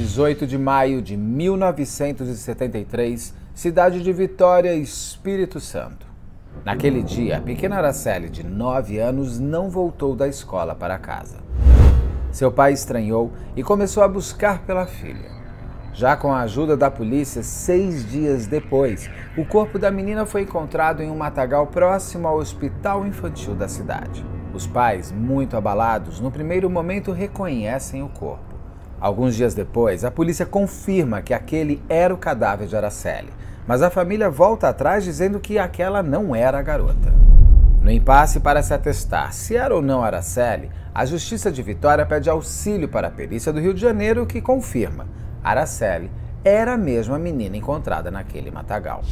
18 de maio de 1973, cidade de Vitória, Espírito Santo. Naquele dia, a pequena Araceli, de 9 anos, não voltou da escola para casa. Seu pai estranhou e começou a buscar pela filha. Já com a ajuda da polícia, seis dias depois, o corpo da menina foi encontrado em um matagal próximo ao hospital infantil da cidade. Os pais, muito abalados, no primeiro momento reconhecem o corpo. Alguns dias depois, a polícia confirma que aquele era o cadáver de Araceli, mas a família volta atrás dizendo que aquela não era a garota. No impasse para se atestar se era ou não Araceli, a Justiça de Vitória pede auxílio para a perícia do Rio de Janeiro, que confirma: Araceli era mesmo a menina encontrada naquele matagal.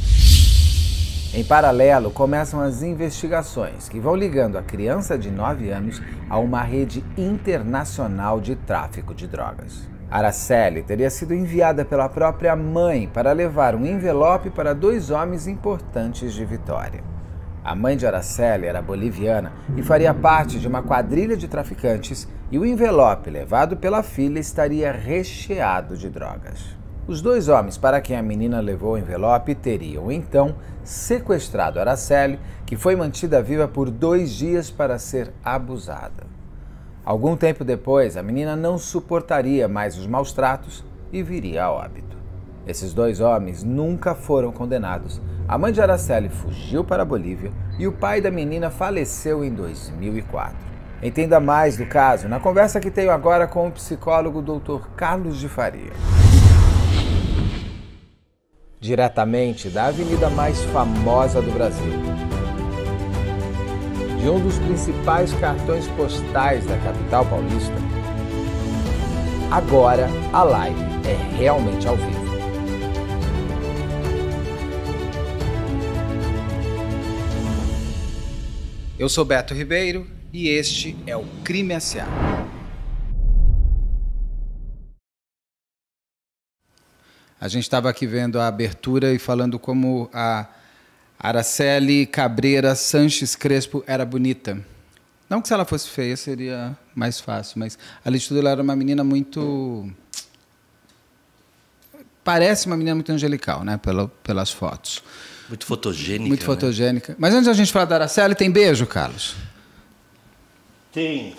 Em paralelo, começam as investigações que vão ligando a criança de 9 anos a uma rede internacional de tráfico de drogas. Araceli teria sido enviada pela própria mãe para levar um envelope para dois homens importantes de Vitória. A mãe de Araceli era boliviana e faria parte de uma quadrilha de traficantes, e o envelope levado pela filha estaria recheado de drogas. Os dois homens para quem a menina levou o envelope teriam então sequestrado Araceli, que foi mantida viva por dois dias para ser abusada. Algum tempo depois, a menina não suportaria mais os maus tratos e viria a óbito. Esses dois homens nunca foram condenados. A mãe de Araceli fugiu para a Bolívia e o pai da menina faleceu em 2004. Entenda mais do caso na conversa que tenho agora com o psicólogo Dr. Carlos de Faria diretamente da avenida mais famosa do Brasil, de um dos principais cartões postais da capital paulista. Agora a live é realmente ao vivo. Eu sou Beto Ribeiro e este é o Crime S.A. A gente estava aqui vendo a abertura e falando como a Araceli Cabreira Sanches Crespo era bonita. Não que se ela fosse feia seria mais fácil, mas além de tudo ela era uma menina muito parece uma menina muito angelical, né? Pela, pelas fotos. Muito fotogênica. Muito né? fotogênica. Né? Mas antes da gente falar da Araceli, tem beijo, Carlos? Tem.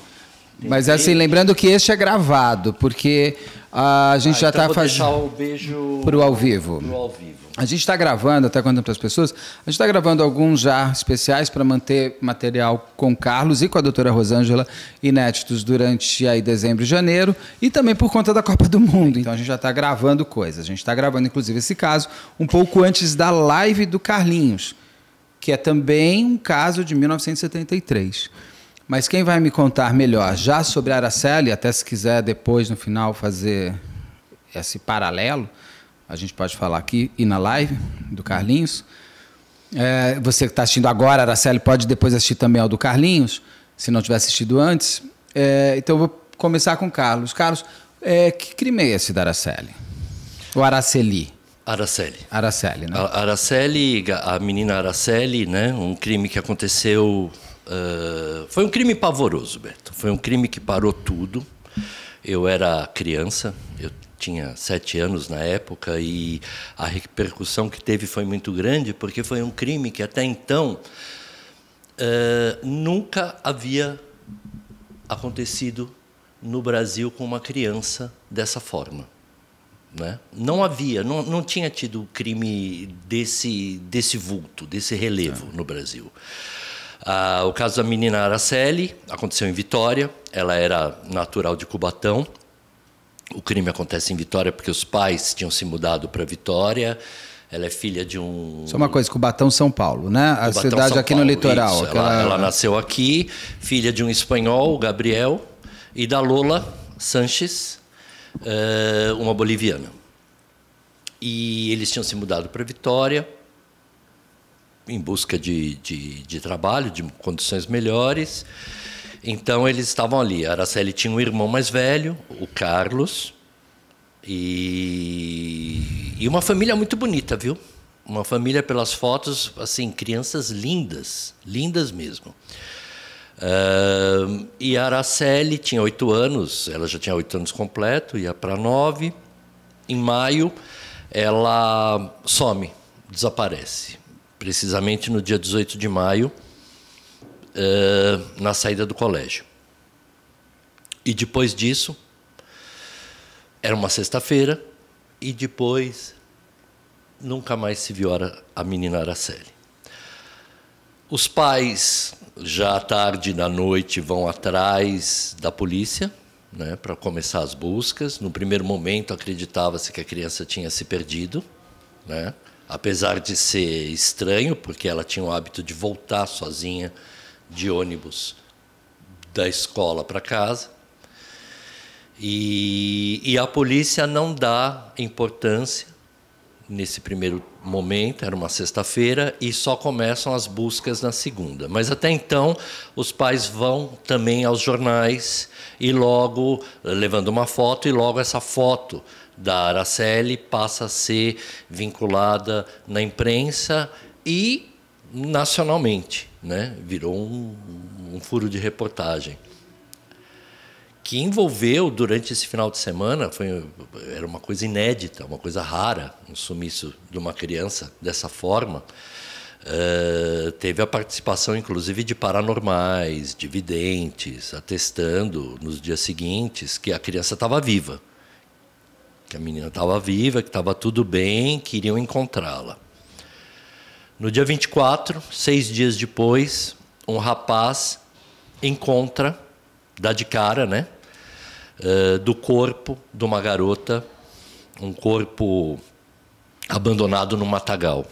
tem Mas assim, beijo. lembrando que este é gravado, porque a gente ah, já está então fazendo. Um para o ao vivo. ao vivo. A gente está gravando, até contando para as pessoas, a gente está gravando alguns já especiais para manter material com Carlos e com a doutora Rosângela inéditos durante aí dezembro e janeiro e também por conta da Copa do Mundo. Então a gente já está gravando coisas. A gente está gravando, inclusive, esse caso um pouco antes da live do Carlinhos, que é também um caso de 1973. Mas quem vai me contar melhor já sobre Araceli, até se quiser depois no final fazer esse paralelo, a gente pode falar aqui e na live do Carlinhos. É, você que está assistindo agora, Araceli, pode depois assistir também ao do Carlinhos, se não tiver assistido antes. É, então eu vou começar com o Carlos. Carlos, é, que crime é esse da Araceli? O Araceli. Araceli. Araceli, né? A, Araceli, a menina Araceli, né? Um crime que aconteceu eh, foi um crime pavoroso, Beto. Foi um crime que parou tudo. Eu era criança, eu tinha sete anos na época e a repercussão que teve foi muito grande, porque foi um crime que até então uh, nunca havia acontecido no Brasil com uma criança dessa forma. Né? Não havia, não, não tinha tido crime desse, desse vulto, desse relevo é. no Brasil. Ah, o caso da menina Araceli aconteceu em Vitória, ela era natural de Cubatão. O crime acontece em Vitória porque os pais tinham se mudado para Vitória. Ela é filha de um. Só é uma coisa, Cubatão, São Paulo, né? A Cubatão, cidade São aqui Paulo, no litoral. aquela... ela, ela nasceu aqui, filha de um espanhol, Gabriel, e da Lola Sanches, eh, uma boliviana. E eles tinham se mudado para Vitória em busca de, de, de trabalho, de condições melhores. Então eles estavam ali. A Araceli tinha um irmão mais velho, o Carlos, e, e uma família muito bonita, viu? Uma família pelas fotos, assim, crianças lindas, lindas mesmo. Uh, e a Araceli tinha oito anos, ela já tinha oito anos completo, ia para nove. Em maio, ela some, desaparece precisamente no dia 18 de maio, eh, na saída do colégio. E depois disso, era uma sexta-feira, e depois nunca mais se viu a menina Araceli. Os pais, já à tarde, na noite, vão atrás da polícia né, para começar as buscas. No primeiro momento, acreditava-se que a criança tinha se perdido. Né? apesar de ser estranho, porque ela tinha o hábito de voltar sozinha de ônibus da escola para casa. E, e, a polícia não dá importância nesse primeiro momento, era uma sexta-feira, e só começam as buscas na segunda. Mas até então, os pais vão também aos jornais e logo levando uma foto, e logo essa foto da Araceli passa a ser vinculada na imprensa e nacionalmente, né? virou um, um furo de reportagem que envolveu durante esse final de semana foi era uma coisa inédita, uma coisa rara, um sumiço de uma criança dessa forma. Uh, teve a participação, inclusive, de paranormais, de videntes, atestando nos dias seguintes que a criança estava viva que a menina estava viva, que estava tudo bem, queriam encontrá-la. No dia 24, seis dias depois, um rapaz encontra, dá de cara, né? Uh, do corpo de uma garota, um corpo abandonado no matagal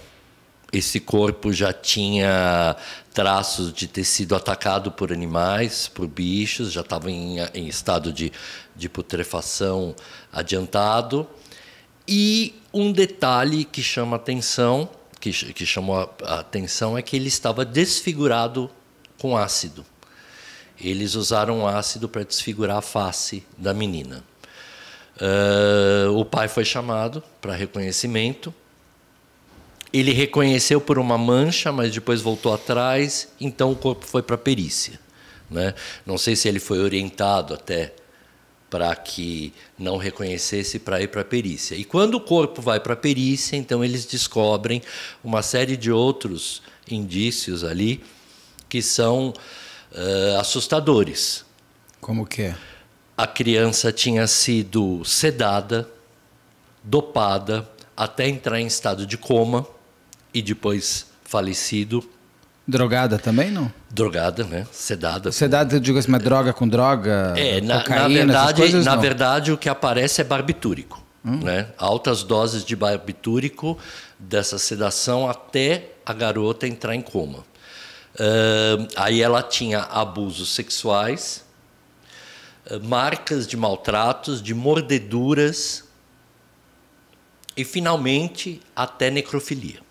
esse corpo já tinha traços de ter sido atacado por animais, por bichos, já estava em, em estado de, de putrefação adiantado. E um detalhe que chama atenção, que, que chamou a, atenção, é que ele estava desfigurado com ácido. Eles usaram ácido para desfigurar a face da menina. Uh, o pai foi chamado para reconhecimento ele reconheceu por uma mancha, mas depois voltou atrás, então o corpo foi para a perícia. Né? Não sei se ele foi orientado até para que não reconhecesse para ir para a perícia. E quando o corpo vai para a perícia, então eles descobrem uma série de outros indícios ali que são uh, assustadores. Como que é? A criança tinha sido sedada, dopada, até entrar em estado de coma e depois falecido. Drogada também, não? Drogada, né? Sedada. Sedada, com... eu digo assim, mas é. droga com droga, é, na, cocaína, na verdade, coisas, Na verdade, o que aparece é barbitúrico. Hum. Né? Altas doses de barbitúrico, dessa sedação, até a garota entrar em coma. Uh, aí ela tinha abusos sexuais, eh, marcas de maltratos, de mordeduras e, finalmente, até necrofilia.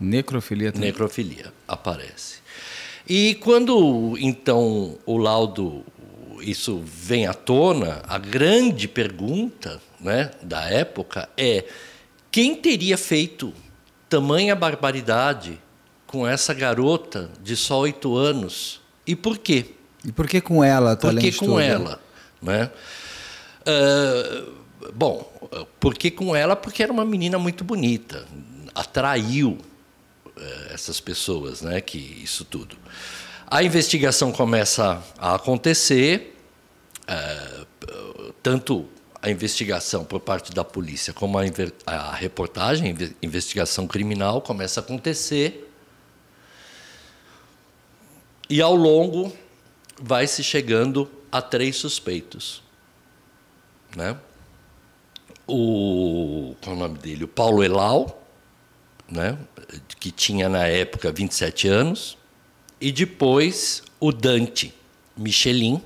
Necrofilia também. Necrofilia aparece. E quando então o laudo isso vem à tona, a grande pergunta, né, da época é quem teria feito tamanha barbaridade com essa garota de só oito anos e por quê? E por que com ela, Por que com tudo? ela, né? Uh, bom, por que com ela? Porque era uma menina muito bonita, atraiu eh, essas pessoas, né, que isso tudo. A investigação começa a acontecer, eh, tanto a investigação por parte da polícia como a, a reportagem, investigação criminal, começa a acontecer. E ao longo vai se chegando a três suspeitos. Né? O, qual é o nome dele? O Paulo Elal, né, que tinha na época 27 anos, e depois o Dante Michelin,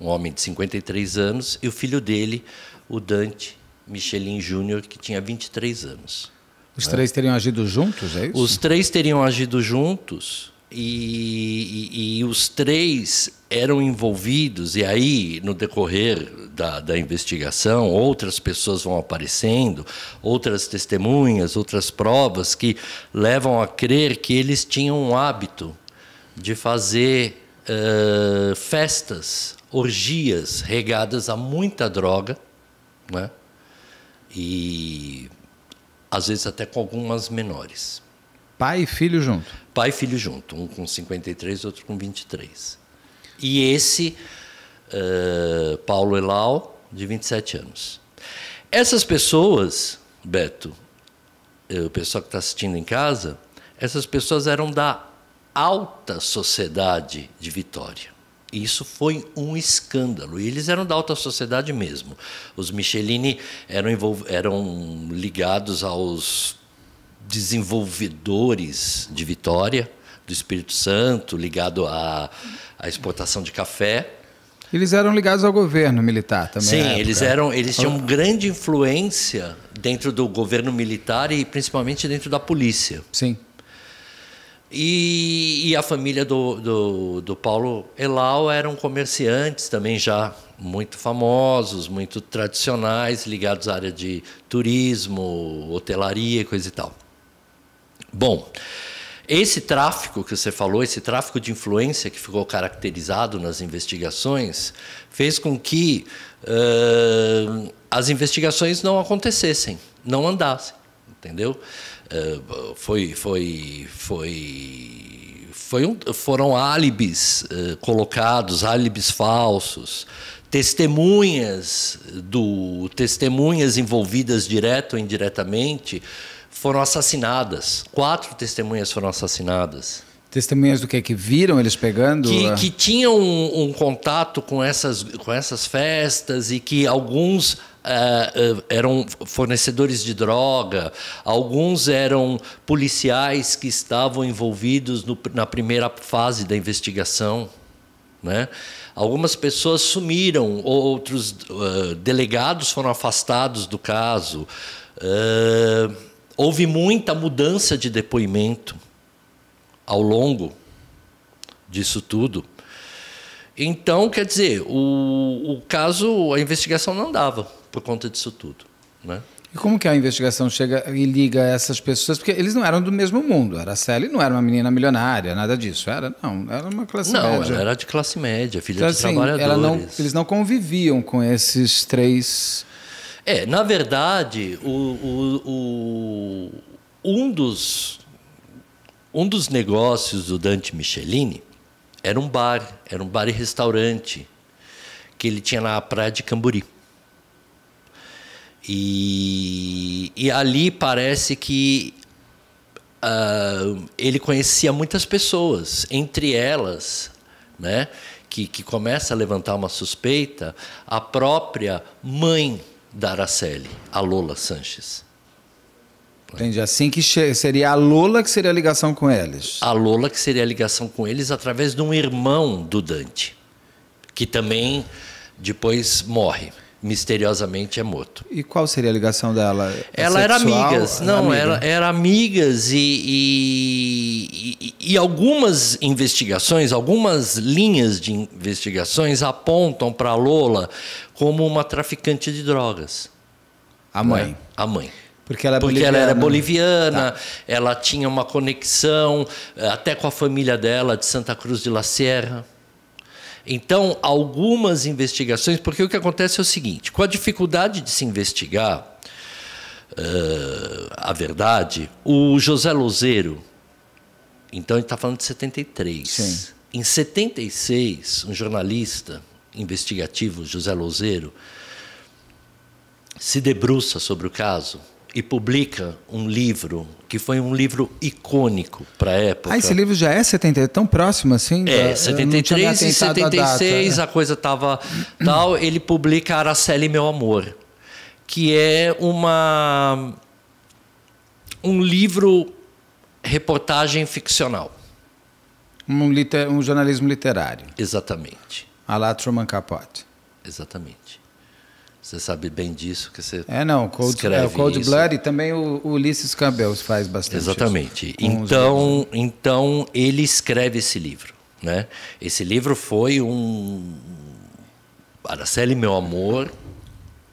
um homem de 53 anos, e o filho dele, o Dante Michelin Júnior, que tinha 23 anos. Os né? três teriam agido juntos, é isso? Os três teriam agido juntos e, e, os três eram envolvidos, e aí, no decorrer da, da investigação, outras pessoas vão aparecendo, outras testemunhas, outras provas que levam a crer que eles tinham um hábito de fazer uh, festas, orgias regadas a muita droga, né? e às vezes até com algumas menores. Pai e filho junto? pai e filho junto, um com 53, outro com 23. E esse, uh, Paulo Elau de 27 anos. Essas pessoas, Beto, eh, o pessoal que está assistindo em casa, essas pessoas eram da alta sociedade de Vitória. E isso foi um escândalo. E eles eram da alta sociedade mesmo. Os Michelini eram, eram ligados aos desenvolvedores de Vitória, do Espírito Santo, ligado à, à exportação de café. Eles eram ligados ao governo militar também. Sim, eles eram, eles tinham então grande influência dentro do governo militar e principalmente dentro da polícia. Sim. E, e a família do, do, do Paulo Elau eram comerciantes também já muito famosos, muito tradicionais, ligados à área de turismo, hotelaria, coisa e tal. Bom, esse tráfico que você falou, esse tráfico de influência que ficou caracterizado nas investigações, fez com que uh, as investigações não acontecessem, não andassem, entendeu? Uh, foi, foi, foi, foi um, foram álibis uh, colocados, álibis falsos, testemunhas do testemunhas envolvidas direto ou indiretamente foram assassinadas. Quatro testemunhas foram assassinadas. Testemunhas do que? Que viram eles pegando? Que, que tinham um, um, contato com essas, com essas festas e que alguns uh, eram fornecedores de droga, alguns eram policiais que estavam envolvidos no, na primeira fase da investigação. Né? Algumas pessoas sumiram, outros uh, delegados foram afastados do caso. Uh, Houve muita mudança de depoimento ao longo disso tudo. Então, quer dizer, o, o caso, a investigação não dava por conta disso tudo. Né? E como que a investigação chega e liga essas pessoas? Porque eles não eram do mesmo mundo. A Araceli não era uma menina milionária, nada disso. Era, não, era uma classe não, média. Não, era de classe média, filha então, de assim, trabalhadores. Não, eles não conviviam com esses três é, na verdade, o, o, o, um, dos, um dos negócios do Dante Michelini era um bar, era um bar e restaurante que ele tinha na praia de Camburi. E, e ali parece que uh, ele conhecia muitas pessoas, entre elas, né, que, que começa a levantar uma suspeita, a própria mãe da Araceli, a Lola Sanches. Entendi. Assim que seria a Lola que seria a ligação com eles. A Lola que seria a ligação com eles através de um irmão do Dante, que também depois morre. Misteriosamente é morto. E qual seria a ligação dela? ela sexual? era amigas, não, amiga. era, era amigas e, e, e algumas investigações, algumas linhas de investigações apontam para Lola como uma traficante de drogas. A mãe. Né? A mãe. Porque ela, é Porque ela era boliviana, tá. ela tinha uma conexão eh, até com a família dela de Santa Cruz de la Sierra. Então, algumas investigações, porque o que acontece é o seguinte: com a dificuldade de se investigar uh, a verdade, o José Lozeiro, então a gente está falando de 73. Sim. Em 76, um jornalista investigativo José Louzeiro se debruça sobre o caso e publica um livro que foi um livro icônico para a época. Ah, esse livro já é 73, é tão próximo assim? É, 73 e 76 a, data, né? a coisa estava tal. Ele publica Araceli Meu Amor, que é uma um livro reportagem ficcional. Um, liter, um jornalismo literário. Exatamente. A lá Truman Capote. Exatamente. Você sabe bem disso que você É, não, Cold, é, o Cold isso. Blood e também o, o Ulisses Campbell faz bastante Exatamente. Isso, então, né? então ele escreve esse livro, né? Esse livro foi um Araceli meu amor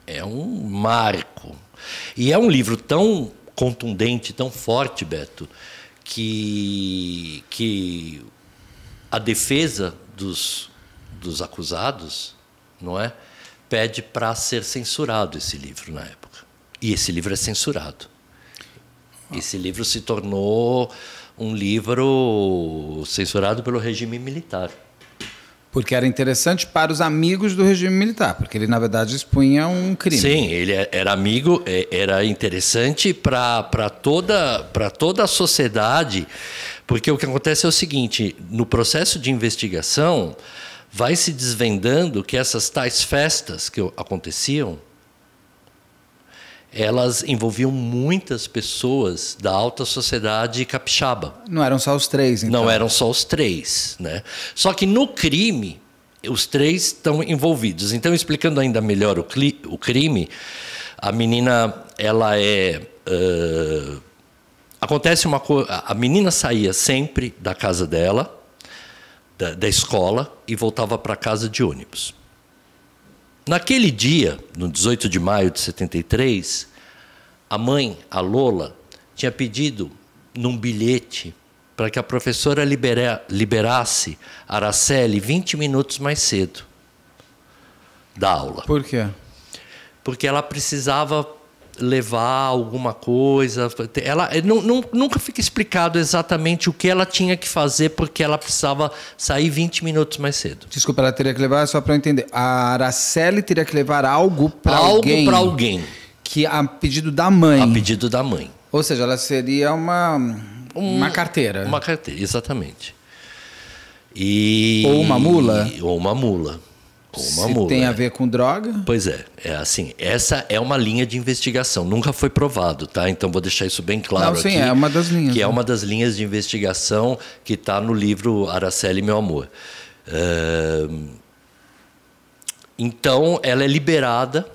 é um marco. E é um livro tão contundente, tão forte, Beto, que que a defesa dos dos acusados, não é? Pede para ser censurado esse livro na época. E esse livro é censurado. Esse livro se tornou um livro censurado pelo regime militar. Porque era interessante para os amigos do regime militar, porque ele, na verdade, expunha um crime. Sim, ele é, era amigo, é, era interessante para toda, toda a sociedade, porque o que acontece é o seguinte: no processo de investigação, vai se desvendando que essas tais festas que aconteciam, elas envolviam muitas pessoas da alta sociedade capixaba. Não eram só os três, então. Não eram só os três, né? Só que no crime, os três estão envolvidos. Então, explicando ainda melhor o, o crime, a menina, ela é... Uh, acontece uma coisa... A menina saía sempre da casa dela da, da escola e voltava para casa de ônibus. Naquele dia, no 18 de maio de 73, a mãe, a Lola, tinha pedido num bilhete para que a professora libera, liberasse Araceli 20 minutos mais cedo da aula. Por quê? Porque ela precisava levar alguma coisa. Ela não, não, nunca fica explicado exatamente o que ela tinha que fazer porque ela precisava sair 20 minutos mais cedo. Desculpa, ela teria que levar só para entender. A Araceli teria que levar algo para alguém. Algo para alguém. Que a pedido da mãe. A pedido da mãe. Ou seja, ela seria uma um, uma carteira. Uma carteira, exatamente. E ou uma mula? E, ou uma mula uma Se mula, tem a é. ver com droga? Pois é, é assim, essa é uma linha de investigação, nunca foi provado, tá? Então vou deixar isso bem claro Não, sim, aqui, é uma das linhas. Que é né? é uma das linhas de investigação que está no livro Araceli, meu amor. então ela é liberada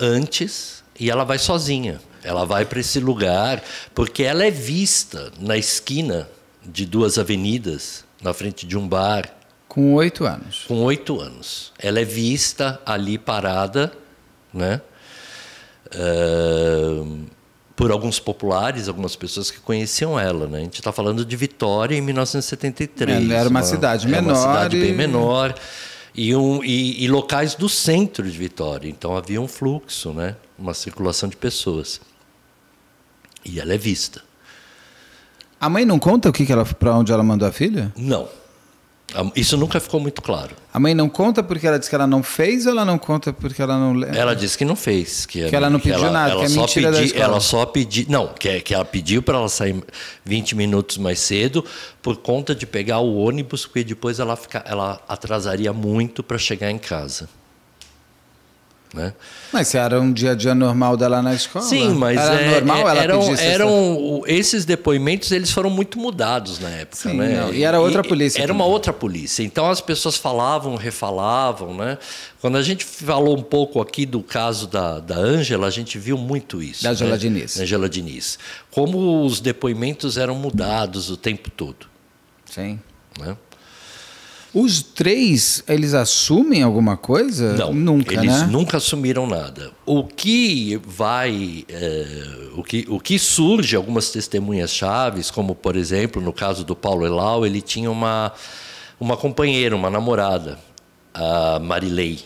antes e ela vai sozinha. Ela vai para esse lugar porque ela é vista na esquina de duas avenidas, na frente de um bar com oito anos. Com oito anos. Ela é vista ali parada, né? Uh, por alguns populares, algumas pessoas que conheciam ela. Né? A gente está falando de Vitória em 1973. Era uma, uma cidade era é menor. Uma cidade e... bem menor. E, um, e, e, locais do centro de Vitória. Então havia um fluxo, né? uma circulação de pessoas. E ela é vista. A mãe não conta o que, que ela para onde ela mandou a filha? Não. Isso nunca ficou muito claro. A mãe não conta porque ela diz que ela não fez ou ela não conta porque ela não lembra? Ela disse que não fez. Que, é que ela não pediu ela, nada, ela que é mentira pedi, da Ela só pediu... Não, que, é, que ela pediu para ela sair 20 minutos mais cedo por conta de pegar o ônibus, porque depois ela, fica, ela atrasaria muito para chegar em casa. Né? Mas era um dia a dia normal dela na escola. Sim, mas era é, normal é, ela eram, pedir eram esses depoimentos eles foram muito mudados na época, Sim, né? E era outra e, polícia. Era também. uma outra polícia. Então as pessoas falavam, refalavam, né? Quando a gente falou um pouco aqui do caso da da Ângela, a gente viu muito isso. Da né? Ângela né? Diniz. Ângela Diniz. Como os depoimentos eram mudados o tempo todo. Sim. Né? Os três, eles assumem alguma coisa? Não, nunca, eles né? nunca assumiram nada. O que vai, é, o, que, o que surge algumas testemunhas chaves, como por exemplo no caso do Paulo Elau, ele tinha uma uma companheira, uma namorada, a Marilei,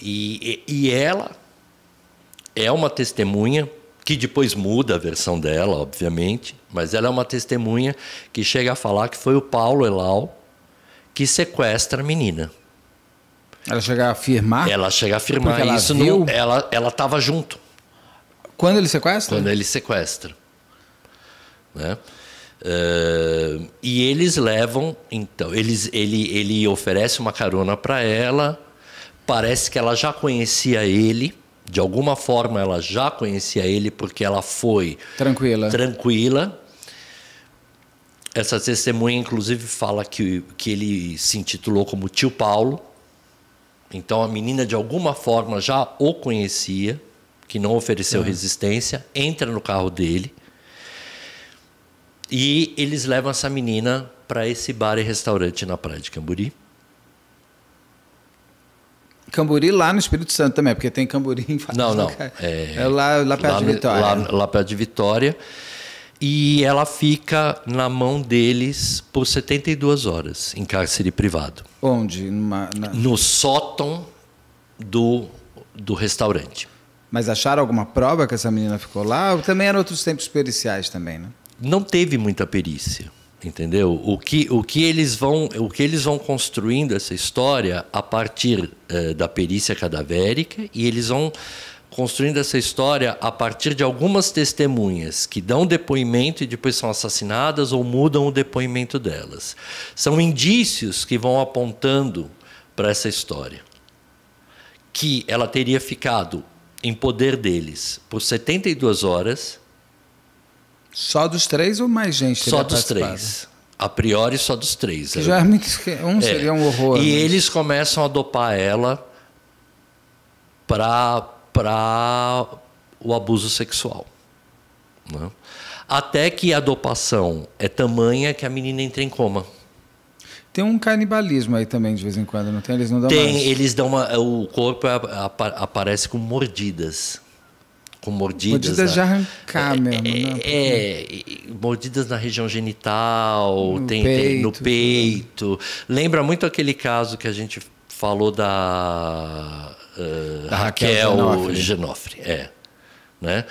e, e, e ela é uma testemunha que depois muda a versão dela, obviamente, mas ela é uma testemunha que chega a falar que foi o Paulo Elau que sequestra a menina. Ela chega a afirmar? Ela chega a é afirmar ela isso. Viu? No, ela ela estava junto. Quando ele sequestra? Quando ele sequestra. Né? Uh, e eles levam, então, eles, ele, ele oferece uma carona para ela. Parece que ela já conhecia ele. De alguma forma, ela já conhecia ele porque ela foi tranquila. Tranquila. Essa testemunha, inclusive, fala que, que ele se intitulou como tio Paulo. Então a menina, de alguma forma, já o conhecia, que não ofereceu uhum. resistência, entra no carro dele. E eles levam essa menina para esse bar e restaurante na Praia de Camburi. Camburi lá no Espírito Santo também, porque tem Camburi em vários Não, não. É, é lá, lá perto lá, de Vitória. Lá, lá perto de Vitória e ela fica na mão deles por 72 horas em cárcere privado. Onde? Numa, na... No sótão do, do restaurante. Mas acharam alguma prova que essa menina ficou lá? Também eram outros tempos periciais também, né? Não teve muita perícia, entendeu? O que, o que eles vão o que eles vão construindo essa história a partir eh, da perícia cadavérica e eles vão construindo essa história a partir de algumas testemunhas que dão depoimento e depois são assassinadas ou mudam o depoimento delas. São indícios que vão apontando para essa história que ela teria ficado em poder deles por 72 horas. Só dos três ou mais gente? Só dos três. A priori, só dos três. já é muito... Um é. seria um horror. E mas... Né? eles começam a dopar ela para para o abuso sexual. Né? Até que a dopação é tamanha que a menina entra em coma. Tem um canibalismo aí também de vez em quando, não tem? Eles não dão Tem, mais. eles dão uma, o corpo ap aparece com mordidas. Com mordidas. Mordidas de arrancar é, mesmo, é, né? É, é mordidas na região genital, no tem, peito. Tem, no peito. Lembra muito aquele caso que a gente falou da uh, Raquel, Raquel Genofre. É, né?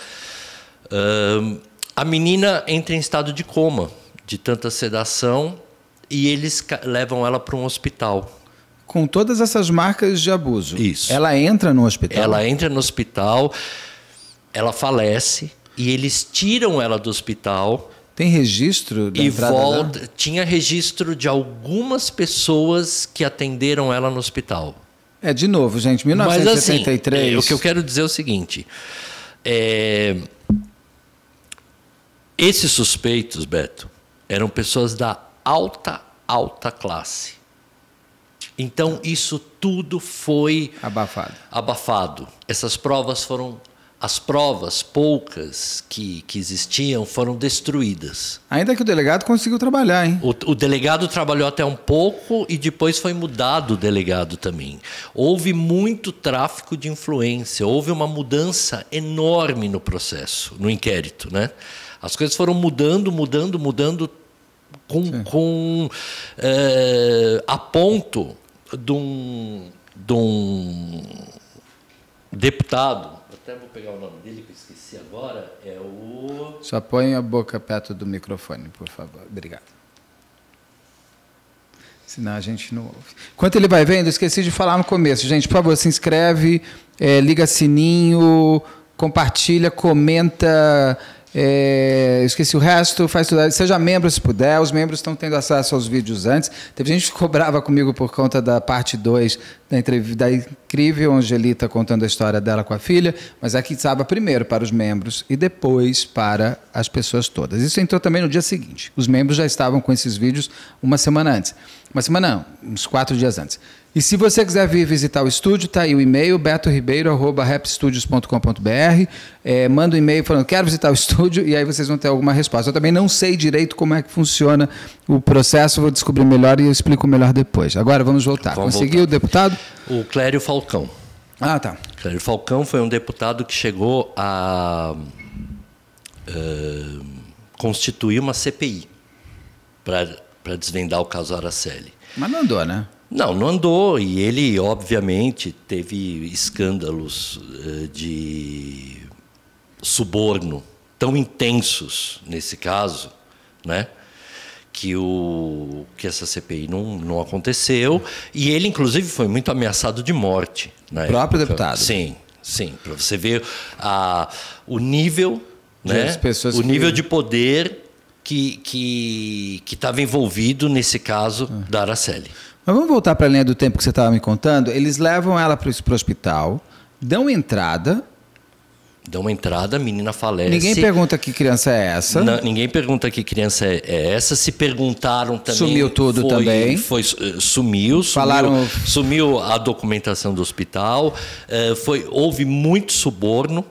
Uh, a menina entra em estado de coma, de tanta sedação, e eles levam ela para um hospital. Com todas essas marcas de abuso. Isso. Ela entra no hospital. Ela entra no hospital, ela falece, e eles tiram ela do hospital. Tem registro da e volta, Tinha registro de algumas pessoas que atenderam ela no hospital. É, de novo, gente, 1973. Mas, assim, é, o que eu quero dizer é o seguinte: é, esses suspeitos, Beto, eram pessoas da alta, alta classe. Então, isso tudo foi. Abafado. Abafado. Essas provas foram as provas poucas que, que existiam foram destruídas. Ainda que o delegado conseguiu trabalhar, hein? O, o, delegado trabalhou até um pouco e depois foi mudado o delegado também. Houve muito tráfico de influência, houve uma mudança enorme no processo, no inquérito, né? As coisas foram mudando, mudando, mudando com, com é, a ponto de um, de um deputado até vou pegar o nome dele que eu esqueci agora, é o. Só põe a boca perto do microfone, por favor. Obrigado. Senão a gente não ouve. Enquanto ele vai vendo, esqueci de falar no começo. Gente, por favor, se inscreve, é, liga sininho, compartilha, comenta, é, esqueci o resto, faz tudo. Seja membro se puder. Os membros estão tendo acesso aos vídeos antes. Teve gente que cobrava comigo por conta da parte 2 da, da incrível Angelita contando a história dela com a filha, mas aqui é estava primeiro para os membros e depois para as pessoas todas. Isso entrou também no dia seguinte. Os membros já estavam com esses vídeos uma semana antes. Uma semana não, uns quatro dias antes. E se você quiser vir visitar o estúdio, tá aí o e-mail betoribeiro.rapstudios.com.br. É, manda um e-mail falando, quero visitar o estúdio, e aí vocês vão ter alguma resposta. Eu também não sei direito como é que funciona o processo, vou descobrir melhor e eu explico melhor depois. Agora vamos voltar. Vamos Conseguiu, voltar. deputado? O Clério Falcão. Ah, tá. Clério Falcão foi um deputado que chegou a uh, constituir uma CPI para desvendar o caso Araceli. Mas não andou, né? Não, não andou. E ele, obviamente, teve escândalos eh, de suborno tão intensos nesse caso, né? Que, o, que essa CPI não, não aconteceu. E ele, inclusive, foi muito ameaçado de morte. Na Próprio época. deputado. Sim, sim. Para você ver a, o nível, de né? o nível de poder que estava que, que envolvido nesse caso ah. da Araceli. Mas vamos voltar para a linha do tempo que você estava me contando. Eles levam ela para o hospital, dão entrada. Dão uma entrada, a menina falece. Ninguém pergunta que criança é essa. Não, ninguém pergunta que criança é, é essa. Se perguntaram também. Sumiu tudo foi, também. Foi, eh, sumiu, sumiu. Falaram. Sumiu a documentação do hospital. Eh, foi, houve muito suborno.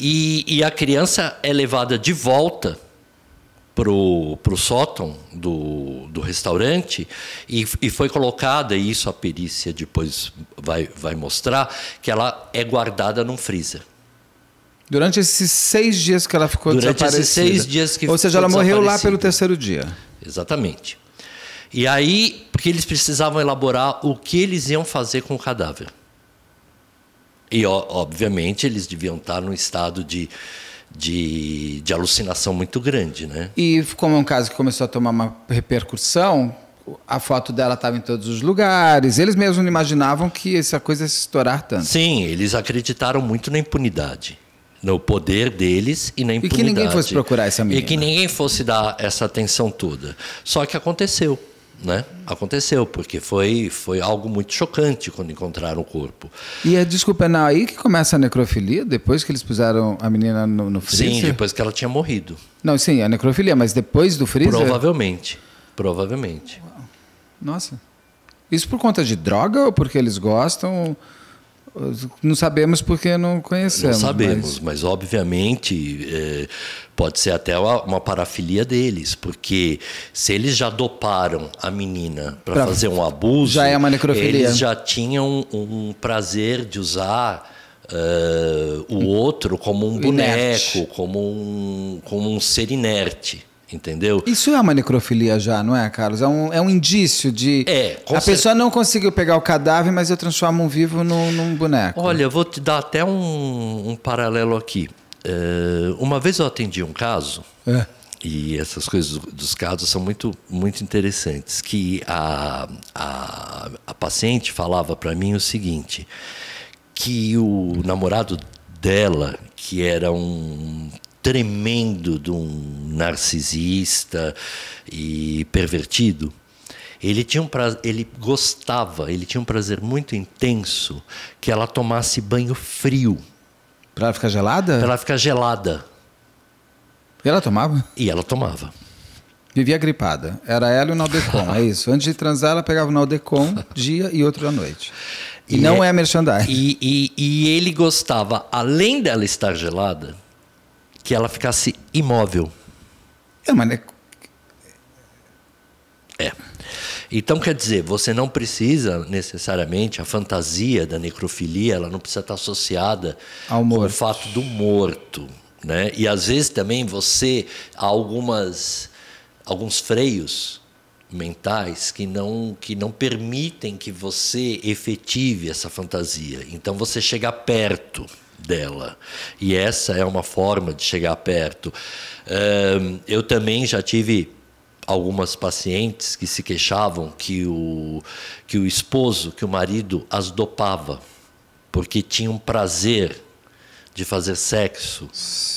E, e a criança é levada de volta para o sótão do, do restaurante e, e, foi colocada, e isso a perícia depois vai, vai mostrar, que ela é guardada num freezer. Durante esses seis dias que ela ficou Durante desaparecida. Esses seis dias que Ou seja, ela morreu lá pelo terceiro dia. Exatamente. E aí, porque eles precisavam elaborar o que eles iam fazer com o cadáver. E, obviamente, eles deviam estar num estado de de, de alucinação muito grande, né? E como é um caso que começou a tomar uma repercussão, a foto dela estava em todos os lugares. Eles mesmos não imaginavam que essa coisa ia se estourar tanto. Sim, eles acreditaram muito na impunidade, no poder deles e na impunidade. E que ninguém fosse procurar essa menina. E que ninguém fosse dar essa atenção toda. Só que aconteceu né? Aconteceu, porque foi, foi algo muito chocante quando encontraram o corpo. E a é, desculpa, é não, aí que começa a necrofilia, depois que eles puseram a menina no, no freezer? Sim, depois que ela tinha morrido. Não, sim, a é necrofilia, mas depois do freezer? Provavelmente, provavelmente. Nossa. Isso por conta de droga ou porque eles gostam? Não sabemos porque não conhecemos. Não sabemos, mas, mas obviamente é, pode ser até uma, uma, parafilia deles, porque se eles já doparam a menina para fazer um abuso, já é uma necrofilia. Eles já tinham um prazer de usar uh, o outro como um boneco, como um, como um ser inerte entendeu? Isso é uma necrofilia já, não é, Carlos? É um, é um indício de. É, a pessoa não conseguiu pegar o cadáver, mas eu transformo um vivo num, num boneco. Olha, eu vou te dar até um, um paralelo aqui. É, uma vez eu atendi um caso, é. e essas coisas dos casos são muito, muito interessantes, que a, a, a paciente falava para mim o seguinte, que o namorado dela, que era um tremendo de um narcisista e pervertido, ele tinha um prazer, ele gostava, ele tinha um prazer muito intenso que ela tomasse banho frio. Para ela ficar gelada? Para ela ficar gelada. E ela tomava? E ela tomava. Vivia gripada. Era ela e o Naldecon, é isso. Antes de transar, ela pegava o Naldecon dia e outro à noite. E, e não é, é merchandising. E, e, e ele gostava, além dela estar gelada, que ela ficasse imóvel. É, mas é, é. Então quer dizer, você não precisa necessariamente a fantasia da necrofilia, ela não precisa estar associada ao, ao fato do morto, né? E às vezes também você há algumas alguns freios mentais que não que não permitem que você efetive essa fantasia. Então você chega perto dela. E essa é uma forma de chegar perto. eu também já tive algumas pacientes que se queixavam que o, que o esposo, que o marido as dopava, porque tinha um prazer de fazer sexo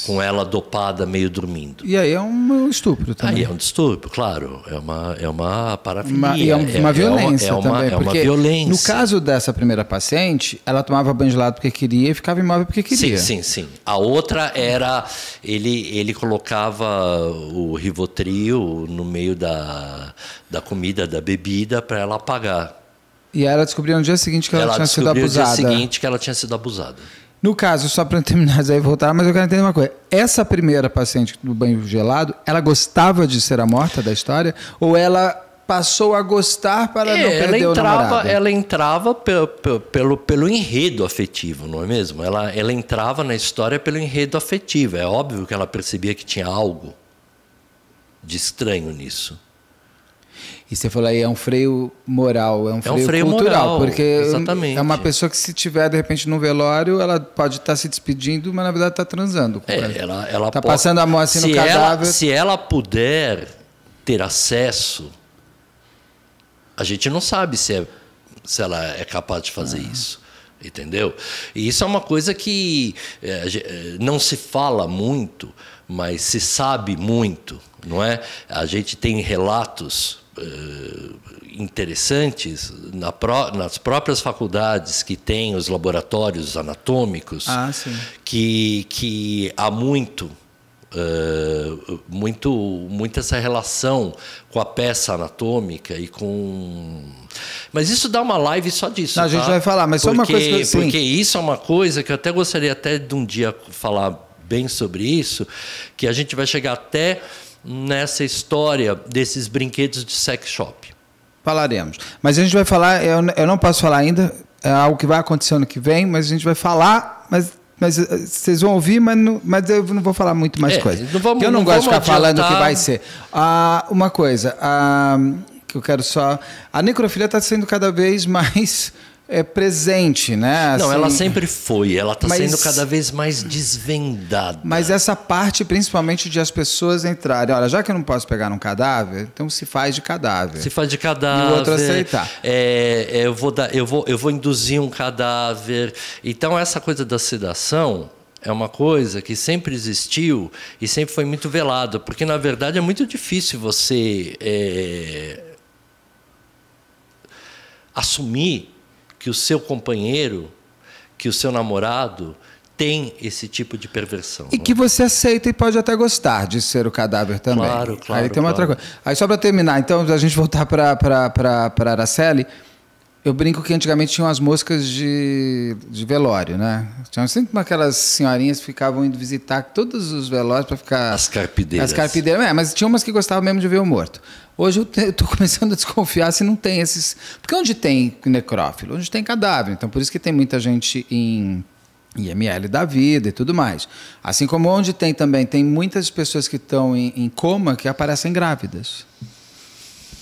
com ela dopada, meio dormindo. E aí é um estupro também. Aí é um estupro, claro. É uma, é uma parafilia. e é, um, é, é uma violência é uma, também. É uma, porque violência. No caso dessa primeira paciente, ela tomava banho de lado porque queria e ficava imóvel porque queria. Sim, sim, sim. A outra era... Ele, ele colocava o Rivotril no meio da, da comida, da bebida, para ela apagar. E ela descobriu no dia seguinte que ela, ela tinha sido abusada. Ela descobriu no dia seguinte que ela tinha sido abusada. No caso, só para terminar e voltar, mas eu quero entender uma coisa. Essa primeira paciente do banho gelado, ela gostava de ser a morta da história? Ou ela passou a gostar para é, não perder ela entrava, Ela entrava pelo, pelo, pelo enredo afetivo, não é mesmo? Ela, ela entrava na história pelo enredo afetivo. É óbvio que ela percebia que tinha algo de estranho nisso. E você falou aí, é um freio moral, é um é freio, um freio cultural. Moral, porque exatamente. é uma pessoa que se tiver, de repente, no velório, ela pode estar tá se despedindo, mas na verdade está transando. É, ela, está ela tá passando a mão assim se no cadáver. se ela puder ter acesso, a gente não sabe se, é, se ela é capaz de fazer ah. isso entendeu? E isso é uma coisa que é, não se fala muito, mas se sabe muito, não é? A gente tem relatos eh, interessantes na pró nas próprias faculdades que têm os laboratórios anatômicos, ah, que, que há muito. Uh, muito, muito essa relação com a peça anatômica e com. Mas isso dá uma live só disso. Não, tá? A gente tá? vai falar, mas porque, só uma coisa que eu, Porque isso é uma coisa que eu até gostaria até de um dia falar bem sobre isso, que a gente vai chegar até nessa história desses brinquedos de sex shop. Falaremos. Mas a gente vai falar, eu, eu não posso falar ainda, é algo que vai acontecer ano que vem, mas a gente vai falar, mas mas eh, vocês vão ouvir, mas, não, mas eu não vou falar muito mais é, coisa. Não vamos, eu não, não gosto de ficar adiantar. falando o que vai ser. Ah, uma coisa ah, que eu quero só. A necrofilia está sendo cada vez mais é, presente, né? Não, ela assim, sempre foi, ela está sendo cada vez mais desvendada. Mas essa parte, principalmente, de as pessoas entrarem. Olha, já que eu não posso pegar um cadáver, então se faz de cadáver. Se faz de cadáver. E o outro aceitar. É, é, eu, vou dar, eu, vou, eu vou induzir um cadáver. Então, essa coisa da sedação é uma coisa que sempre existiu e sempre foi muito velada, porque, na verdade, é muito difícil você. É, assumir que o seu companheiro, que o seu namorado tem esse tipo de perversão. E que é? você aceita e pode até gostar de ser o cadáver também. Claro, claro. Aí tem uma claro. outra coisa. Aí só para terminar, então, a gente voltar para Araceli. pra, pra eu brinco que antigamente tinham as moscas de, de velório, né? Tinha sempre aquelas senhorinhas que ficavam indo visitar todos os velórios para ficar. As carpideiras. As carpideiras, é, mas tinha umas que gostavam mesmo de ver o morto. Hoje eu estou começando a desconfiar se não tem esses. Porque onde tem necrófilo? Onde tem cadáver. Então por isso que tem muita gente em IML da vida e tudo mais. Assim como onde tem também, tem muitas pessoas que estão em, em coma que aparecem grávidas.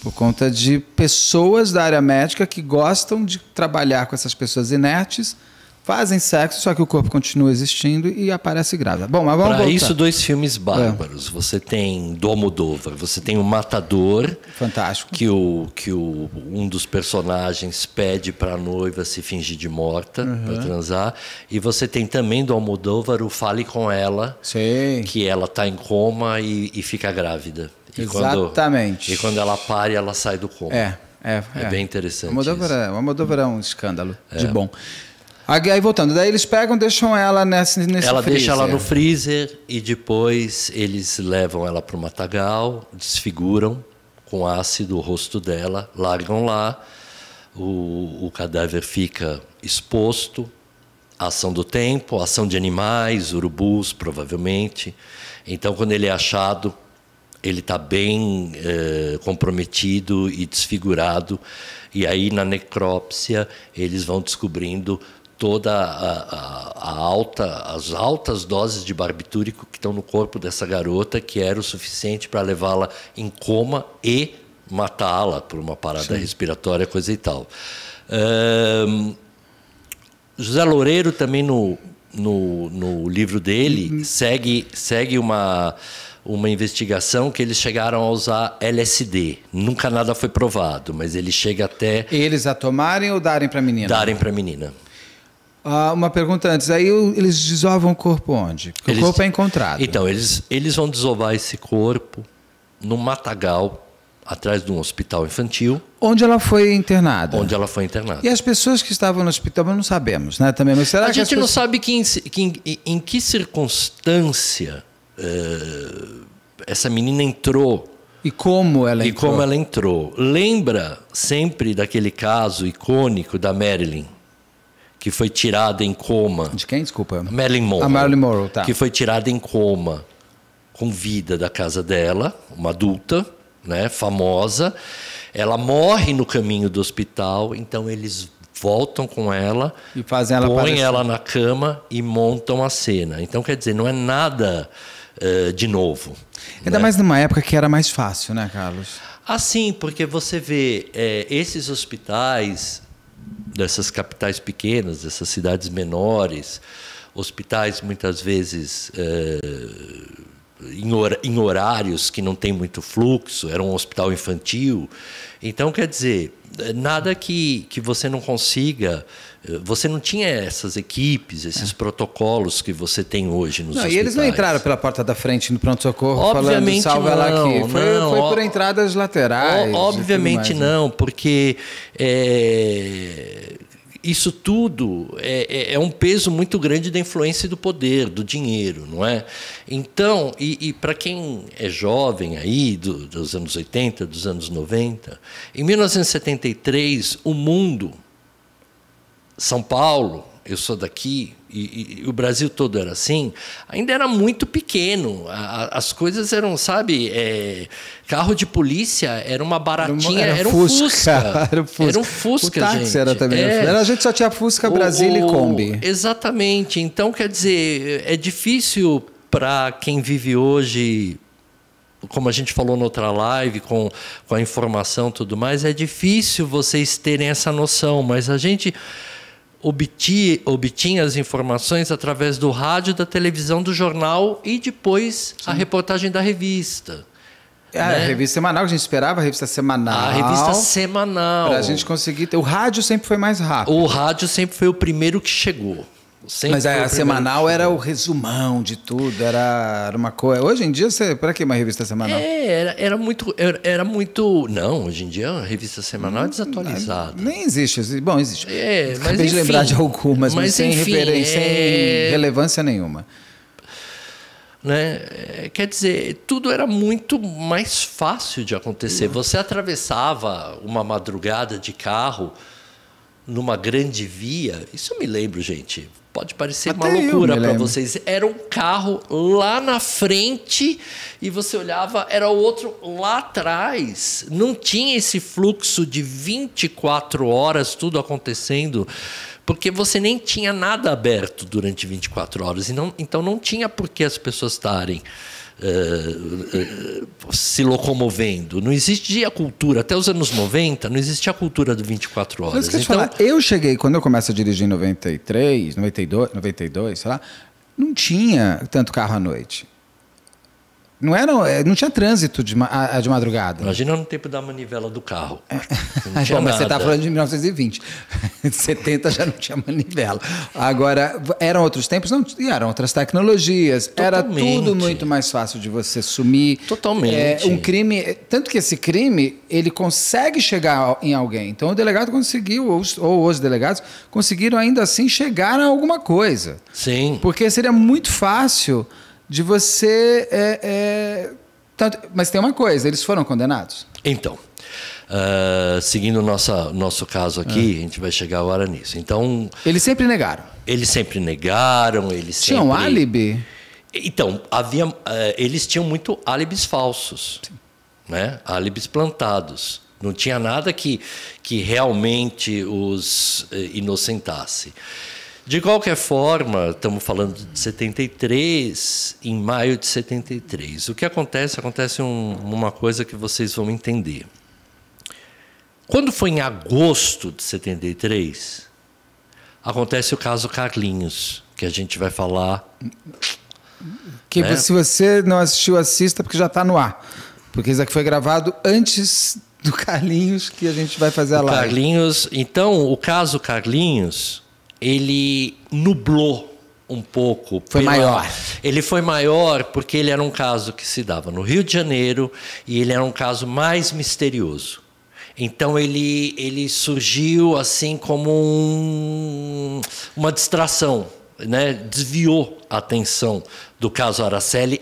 Por conta de pessoas da área médica que gostam de trabalhar com essas pessoas inertes, fazem sexo, só que o corpo continua existindo e aparece grávida. Bom, mas vamos Para isso, dois filmes é. bárbaros. É. Você tem Domodovar, você tem o Matador. Fantástico. Que, o, que o, um dos personagens pede para a noiva se fingir de morta, uhum. para transar. E você tem também do Almodóvar o Fale Com Ela, Sim. que ela está em coma e, e fica grávida. E Exatamente. Quando, e quando ela para, ela sai do coma. É, é. É, é. bem interessante. uma isso. É, é um escândalo é. de bom. Aí voltando, daí eles pegam, deixam ela nesse, nesse ela freezer. Ela deixa ela no freezer e depois eles levam ela para o matagal, desfiguram com ácido o rosto dela, largam lá, o, o cadáver fica exposto, ação do tempo, ação de animais, urubus, provavelmente. Então, quando ele é achado, ele está bem eh, comprometido e desfigurado. E aí, na necrópsia, eles vão descobrindo toda a, a, a, alta, as altas doses de barbitúrico que estão no corpo dessa garota, que era o suficiente para levá-la em coma e matá-la por uma parada Sim. respiratória, coisa e tal. Um, José Loureiro também no, no, no livro dele uhum. segue, segue uma uma investigação que eles chegaram a usar LSD. Nunca nada foi provado, mas ele chega até. Eles a tomarem ou darem para a menina? Darem para a menina. Ah, uma pergunta antes, aí eles desovam o corpo onde? Porque eles... o corpo é encontrado. Então, eles, eles vão desovar esse corpo no matagal, atrás de um hospital infantil. Onde ela foi internada. Onde ela foi internada. E as pessoas que estavam no hospital, mas não sabemos, né? Também, mas será a que gente pessoas... não sabe que em, que, em, em que circunstância eh, essa menina entrou. E como ela e entrou? E como ela entrou. Lembra sempre daquele caso icônico da Marilyn, que foi tirada em coma. De quem, desculpa? Marilyn Monroe. A Marilyn Monroe, tá. Que foi tirada em coma, com vida da casa dela, uma adulta, né, famosa. Ela morre no caminho do hospital, então eles voltam com ela, e fazem ela põem aparecer. ela na cama e montam a cena. Então, quer dizer, não é nada eh, de novo. Ainda né? mais numa época que era mais fácil, né, Carlos? Assim, porque você vê é, esses hospitais dessas capitais pequenas, dessas cidades menores, hospitais muitas vezes é, em, hor em horários que não tem muito fluxo, era um hospital infantil. Então, quer dizer, nada que, que você não consiga. Eh, você não tinha essas equipes, esses é. protocolos que você tem hoje nos não, hospitais. E eles não entraram pela porta da frente no pronto-socorro falando salva não, ela aqui. Foi, não, foi por entradas laterais. obviamente mais, né? não, né? porque é, isso tudo é, é, é, um peso muito grande da influência do poder, do dinheiro, não é? Então, e, e para quem é jovem aí, do, dos anos 80, dos anos 90, em 1973, o mundo, São Paulo, eu sou daqui, e, e, o Brasil todo era assim, ainda era muito pequeno. A, as coisas eram, sabe, é, carro de polícia era uma baratinha, era, um, era um Fusca, Fusca. Era um Fusca. Era um Fusca, o táxi gente. era também. É, era, a gente só tinha Fusca, Brasília o, o, e Kombi. Exatamente. Então, quer dizer, é difícil para quem vive hoje como a gente falou na outra live, com, com a informação e tudo mais, é difícil vocês terem essa noção, mas a gente obtinha as informações através do rádio, da televisão, do jornal e depois Sim. a reportagem da revista. É, né? A revista semanal, a gente esperava a revista semanal. A revista semanal. Para a gente conseguir ter. O rádio sempre foi mais rápido. O rádio sempre foi o primeiro que chegou. Sempre Mas a, a semanal era o resumão de tudo, era uma coisa. Hoje em dia, você, para que uma revista semanal? É, era, era muito. Era, era, muito. Não, hoje em dia a revista semanal é hum, desatualizada. Nem existe. Bom, existe. É, mas de lembrar de algumas, mas, mas sem, enfim, é... sem relevância nenhuma. Né? É, quer dizer, tudo era muito mais fácil de acontecer. Hum. Você atravessava uma madrugada de carro numa grande via. Isso eu me lembro, gente. Pode parecer Até uma loucura para vocês. Era um carro lá na frente e você olhava, era o outro lá atrás. Não tinha esse fluxo de 24 horas tudo acontecendo, porque você nem tinha nada aberto durante 24 horas. E não, então não tinha por que as pessoas estarem eh, eh, se locomovendo. Não existia cultura, até os anos 90, não existia a cultura do 24 horas. Mas eu, então, falar, eu cheguei, quando eu começo a dirigir em 93, 92, 92, sei lá, não tinha tanto carro à noite. Não, era, eh, não tinha trânsito de, de madrugada. Imagina no tempo da manivela do carro. É. Não tinha Bom, mas você está falando de 1920. 70 já não tinha manivela. Agora, eram outros tempos? Não, eram outras tecnologias. Totalmente. Era tudo muito mais fácil de você sumir. Totalmente. É, um crime. Eh, tanto que esse crime, ele consegue chegar em alguém. Então o delegado conseguiu, ou, ou os delegados, conseguiram ainda assim chegar a alguma coisa. Sim. Porque seria muito fácil de você. É, é... Tanto... Tá, mas tem uma coisa, eles foram condenados. Então. Uh, seguindo nossa, nosso caso aqui, ah. a gente vai chegar agora nisso. Então. Eles sempre negaram. Eles sempre negaram, eles Tinham sempre... álibi? Então, havia, uh, eles tinham muito álibis falsos, né? álibis plantados. Não tinha nada que, que realmente os uh, inocentasse. De qualquer forma, estamos falando de 73, em maio de 73. O que acontece? Acontece um, uma coisa que vocês vão entender. Quando foi em agosto de 73, acontece o caso Carlinhos, que a gente vai falar. Que né? se você não assistiu, assista, porque já está no ar. Porque isso aqui foi gravado antes do Carlinhos, que a gente vai fazer a live. Carlinhos, então, o caso Carlinhos ele nublou um pouco. Foi pela... maior. Ele foi maior porque ele era um caso que se dava no Rio de Janeiro e ele era um caso mais misterioso. Então ele, ele surgiu assim como um, uma distração, né? desviou a atenção do caso Araceli,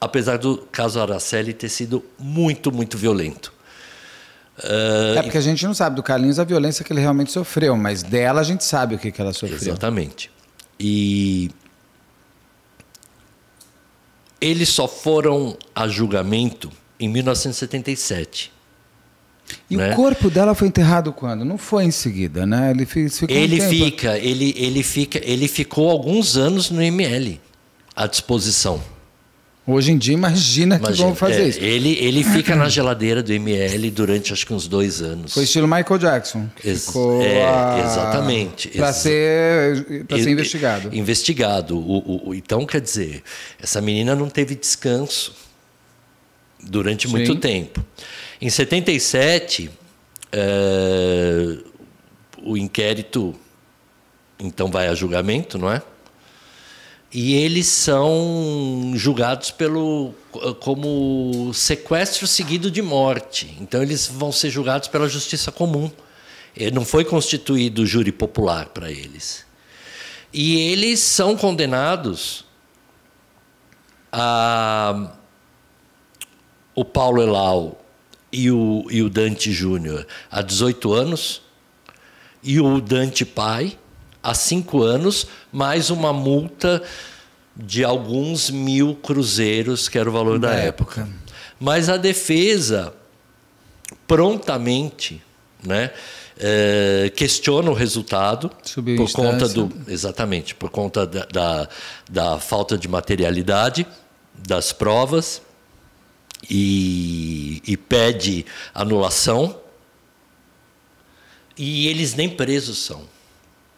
apesar do caso Araceli ter sido muito, muito violento. Uh, é porque a gente não sabe do Carlinhos a violência que ele realmente sofreu, mas dela a gente sabe o que, que ela sofreu. Exatamente. E eles só foram a julgamento em 1977. E né? o corpo dela foi enterrado quando? Não foi em seguida, né? Ele, fica, ele, fica ele, ele fica, ele ficou alguns anos no ML à disposição. Hoje em dia, imagina, imagina que vão fazer é, isso. Ele, ele fica na geladeira do ML durante acho que uns dois anos. Foi estilo Michael Jackson. Ex ficou é, a... Exatamente. Para ser, ser investigado. Investigado. O, o, então, quer dizer, essa menina não teve descanso durante Sim. muito tempo. Em 77, é, eh, o inquérito então vai a julgamento, não é? e eles são julgados pelo como sequestro seguido de morte. Então eles vão ser julgados pela justiça comum. Não foi constituído júri popular para eles. E eles são condenados a o Paulo Elau e o, e o Dante Júnior a 18 anos e o Dante pai há cinco anos, mais uma multa de alguns mil cruzeiros, que era o valor da, da época. época. Mas a defesa prontamente né, é, questiona o resultado Subiu por conta do exatamente por conta da, da, da falta de materialidade das provas e, e pede anulação e eles nem presos são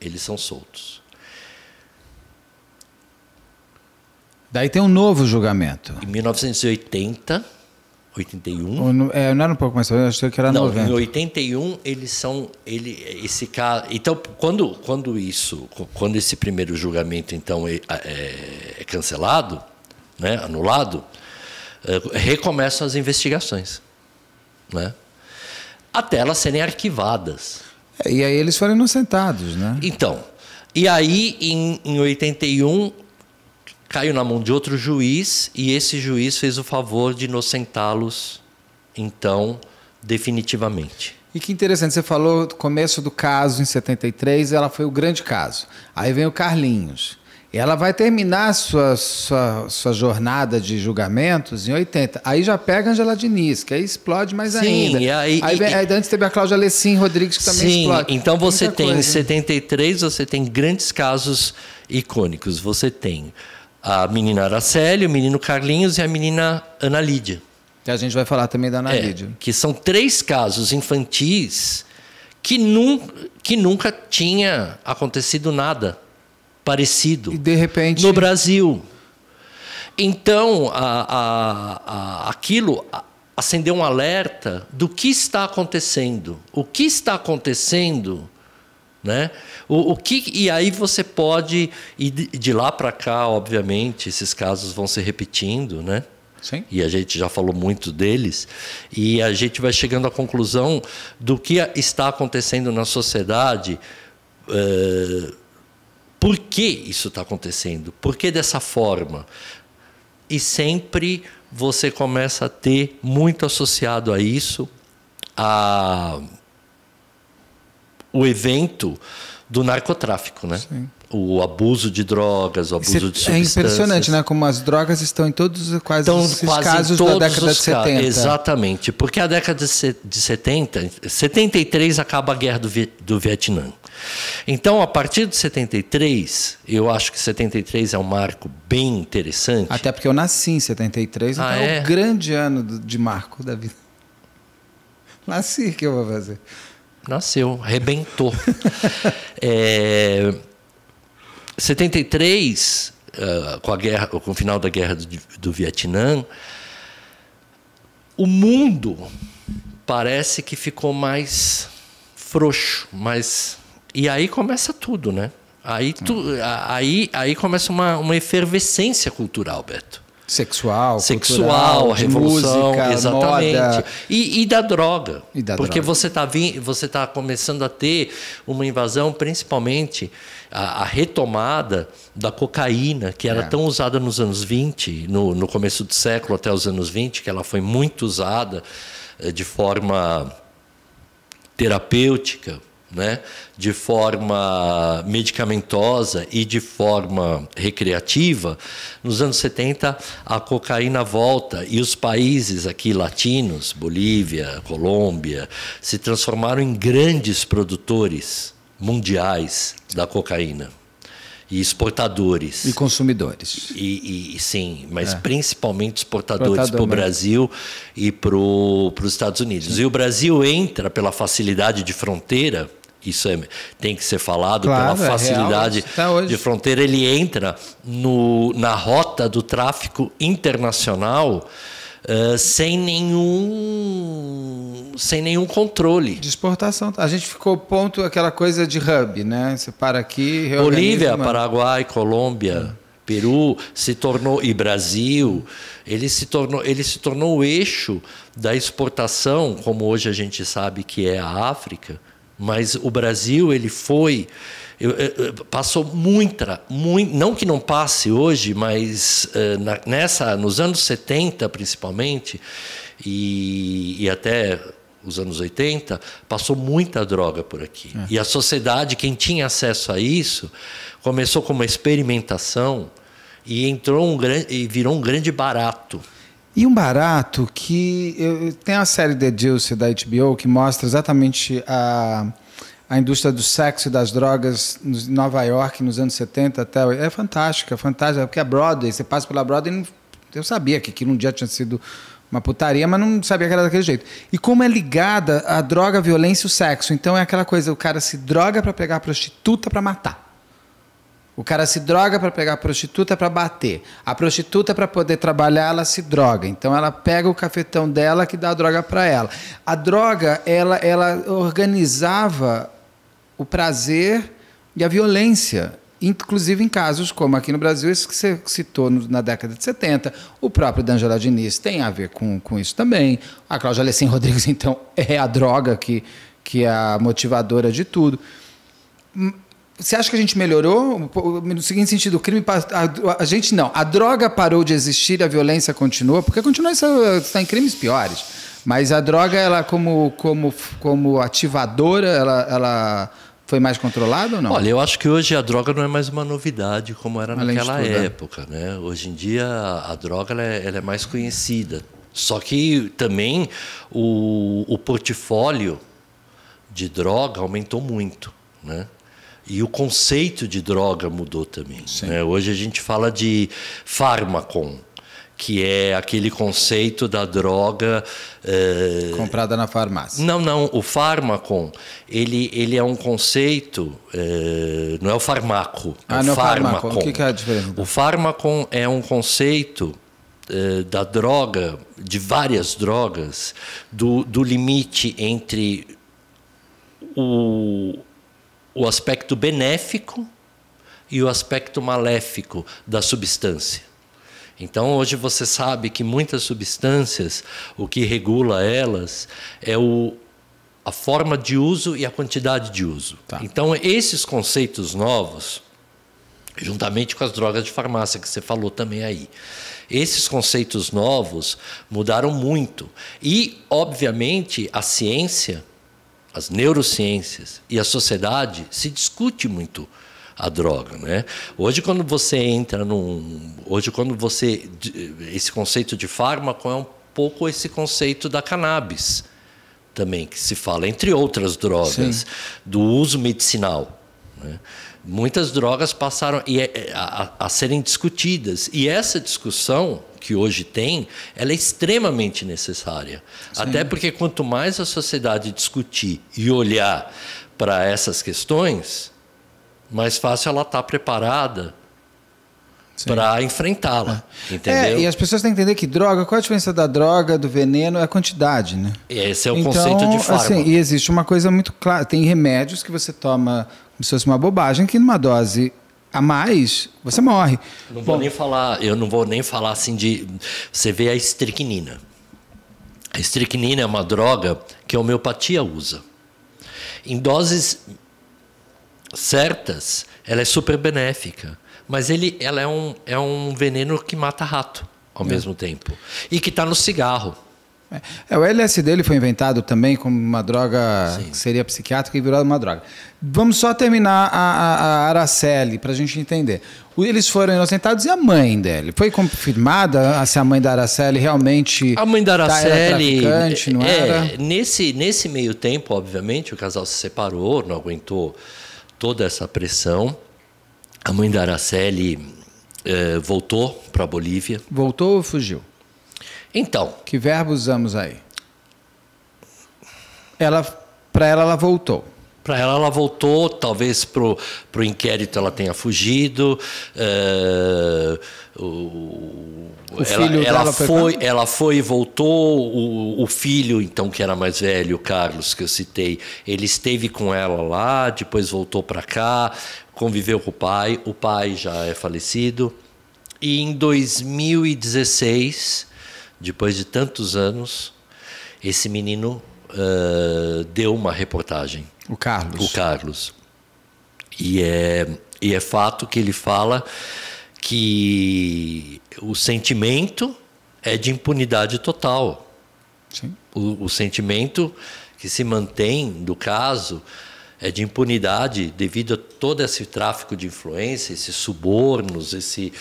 eles são soltos. Daí tem um novo julgamento. Em 1980, 81. Não, é, não era um pouco mais, eu acho que era não, 90. Em 81 eles são ele esse caso. Então quando quando isso quando esse primeiro julgamento então é, é, é cancelado, né, anulado, eh, recomeçam as investigações, né? Até elas serem arquivadas. E aí eles foram inocentados, né? Então, e aí em, em 81 caiu na mão de outro juiz e esse juiz fez o favor de inocentá-los, então, definitivamente. E que interessante, você falou do começo do caso em 73, ela foi o grande caso. Aí vem o Carlinhos. Ela vai terminar sua, sua, sua, jornada de julgamentos em 80. Aí já pega a Angela Diniz, que aí explode mais sim, ainda. Sim, aí, e, aí antes teve a Cláudia Lessin Rodrigues, que também sim, explode. Então você tem, coisa, né? em 73, você tem grandes casos icônicos. Você tem a menina Araceli, o menino Carlinhos e a menina Ana Lídia. Que a gente vai falar também da Ana é, Lídia. Que são três casos infantis que, nun, que nunca tinha acontecido nada parecido. E de repente. No Brasil. Então, a, a, a, aquilo acendeu um alerta do que está acontecendo. O que está acontecendo. Né? O, o que, e aí você pode e de, de lá para cá, obviamente, esses casos vão se repetindo, né? Sim. E a gente já falou muito deles. E a gente vai chegando à conclusão do que está acontecendo na sociedade. Uh, por que isso está acontecendo? Por que dessa forma? E sempre você começa a ter muito associado a isso a o evento do narcotráfico, né? Sim o abuso de drogas, o abuso Cê, de substâncias. É, é impressionante, né? Como as drogas estão em todos quase estão os quase casos da década de 70. Exatamente, porque a década de 70, 73 acaba a guerra do, do Vietnã. Então, a partir de 73, eu acho que 73 é um marco bem interessante. Até porque eu nasci em 73, então ah, então é? é o é? grande ano de marco da vida. Nasci, o que eu vou fazer? Nasceu, rebentou. é... 73, uh, eh, com, a guerra, com o final da guerra do, Vietnã, o mundo parece que ficou mais frouxo, mais. E aí começa tudo, né? Aí, tu, aí, aí começa uma, uma efervescência cultural, Beto. Sexual, Sexual, cultural, revolução, música, exatamente. Moda. E, e da droga. E da porque droga. você está você tá começando a ter uma invasão, principalmente a, a retomada da cocaína, que era é. tão usada nos anos 20, no, no começo do século até os anos 20, que ela foi muito usada eh, de forma terapêutica, né? de forma medicamentosa e de forma recreativa, nos anos 70 a cocaína volta e os países aqui latinos, Bolívia, Colômbia, se transformaram em grandes produtores mundiais da cocaína. E exportadores. E consumidores. E, e sim, mas é. principalmente exportadores para o Brasil e para os Estados Unidos. Sim. E o Brasil entra pela facilidade de fronteira, isso é, tem que ser falado, claro, pela facilidade é real, tá de fronteira, ele entra no, na rota do tráfico internacional ah, sem nenhum sem nenhum controle. De exportação. A gente ficou ponto aquela coisa de hub, né? Você para aqui, Bolívia, uma... Paraguai, Colômbia, Peru se tornou e Brasil, ele se tornou ele se tornou o eixo da exportação, como hoje a gente sabe que é a África, mas o Brasil ele foi eu, eu, eh, eh, passou muita, muito, não que não passe hoje, mas uh, na, nessa, nos anos 70 principalmente, e, e, até os anos 80, passou muita droga por aqui. É. E a sociedade, quem tinha acesso a isso, começou com uma experimentação e entrou um grande e virou um grande barato. E um barato que eu, tem a série The Juice da HBO que mostra exatamente a a indústria do sexo e das drogas em Nova York nos anos 70 até é fantástica, fantástica, porque a é Broadway, você passa pela Broadway, eu sabia que aquilo um dia tinha sido uma putaria, mas não sabia que era daquele jeito. E como é ligada a droga, a violência e o sexo, então é aquela coisa, o cara se droga para pegar a prostituta para matar. O cara se droga para pegar a prostituta para bater. A prostituta para poder trabalhar, ela se droga. Então ela pega o cafetão dela que dá a droga para ela. A droga, ela ela organizava o prazer e a violência, inclusive em casos como aqui no Brasil, isso que você citou na década de 70. O próprio D'Angela Diniz tem a ver com, com isso também. A Cláudia Alessim Rodrigues, então, é a droga que, que é a motivadora de tudo. Hum, você acha que a gente melhorou? No seguinte sentido, o crime. A, a gente não. A droga parou de existir, a violência continua, porque continua está em crimes piores. Mas a droga, ela como, como, como ativadora, ela, ela foi mais controlado ou não? Olha, eu acho que hoje a droga não é mais uma novidade como era Além naquela né? época. Né? Hoje em dia a droga ela é, ela é mais conhecida. Só que também o, o portfólio de droga aumentou muito. Né? E o conceito de droga mudou também. Né? Hoje a gente fala de fármacon que é aquele conceito da droga eh, comprada na farmácia. Não, não. O fármaco ele ele é um conceito, eh, não é o farmaco. É ah, o não é fármaco. O que, que é a diferença? Então? O fármaco é um conceito eh, da droga, de várias drogas, do, do limite entre o, o aspecto benéfico e o aspecto maléfico da substância. Então hoje você sabe que muitas substâncias, o que regula elas é o, a forma de uso e a quantidade de uso. Tá. Então esses conceitos novos, juntamente com as drogas de farmácia que você falou também aí. Esses conceitos novos mudaram muito e, obviamente, a ciência, as neurociências e a sociedade se discute muito a droga, né? Hoje quando você entra num, hoje quando você esse conceito de fármaco é um pouco esse conceito da cannabis também que se fala entre outras drogas Sim. do uso medicinal, né? Muitas drogas passaram é, é, a, a, a serem discutidas e essa discussão que hoje tem, ela é extremamente necessária. Sim. Até porque quanto mais a sociedade discutir e olhar para essas questões, mais fácil ela estar tá preparada para enfrentá-la. É. Entendeu? É, e as pessoas têm que entender que droga, qual a diferença da droga, do veneno? É a quantidade, né? Esse é o então, conceito de fármaco. Assim, e existe uma coisa muito clara: tem remédios que você toma como se fosse uma bobagem, que numa dose a mais, você morre. Não vou Bom, nem falar, eu não vou nem falar assim de. Você vê a estricnina. A estricnina é uma droga que a homeopatia usa. Em doses certas, ela é super benéfica. Mas ele, ela é um, é um veneno que mata rato ao é. mesmo tempo. E que está no cigarro. É, é o LSD ele foi inventado também como uma droga Sim. que seria psiquiátrica e virou uma droga. Vamos só terminar a, a, a Araceli para a gente entender. Eles foram inocentados e a mãe dele? Foi confirmada se a mãe da Araceli realmente. A mãe da Araceli. Tá, era traficante, não é, era? Nesse, nesse meio tempo, obviamente, o casal se separou, não aguentou toda essa pressão. A mãe da Araceli eh, voltou para a Bolívia. Voltou ou fugiu? Então. Que verbo usamos aí? Ela, para ela, ela voltou. Para ela, ela voltou, talvez para o inquérito ela tenha fugido. Uh, o, o ela, ela foi, ela foi e voltou. O, o, filho, então, que era mais velho, o Carlos, que eu citei, ele esteve com ela lá, depois voltou para cá, conviveu com o pai. O pai já é falecido. E em 2016, depois de tantos anos, esse menino uh, deu uma reportagem o Carlos. O Carlos. E é, e é fato que ele fala que o sentimento é de impunidade total. Sim. O, o sentimento que se mantém do caso é de impunidade devido a todo esse tráfico de influência, esses subornos, esse,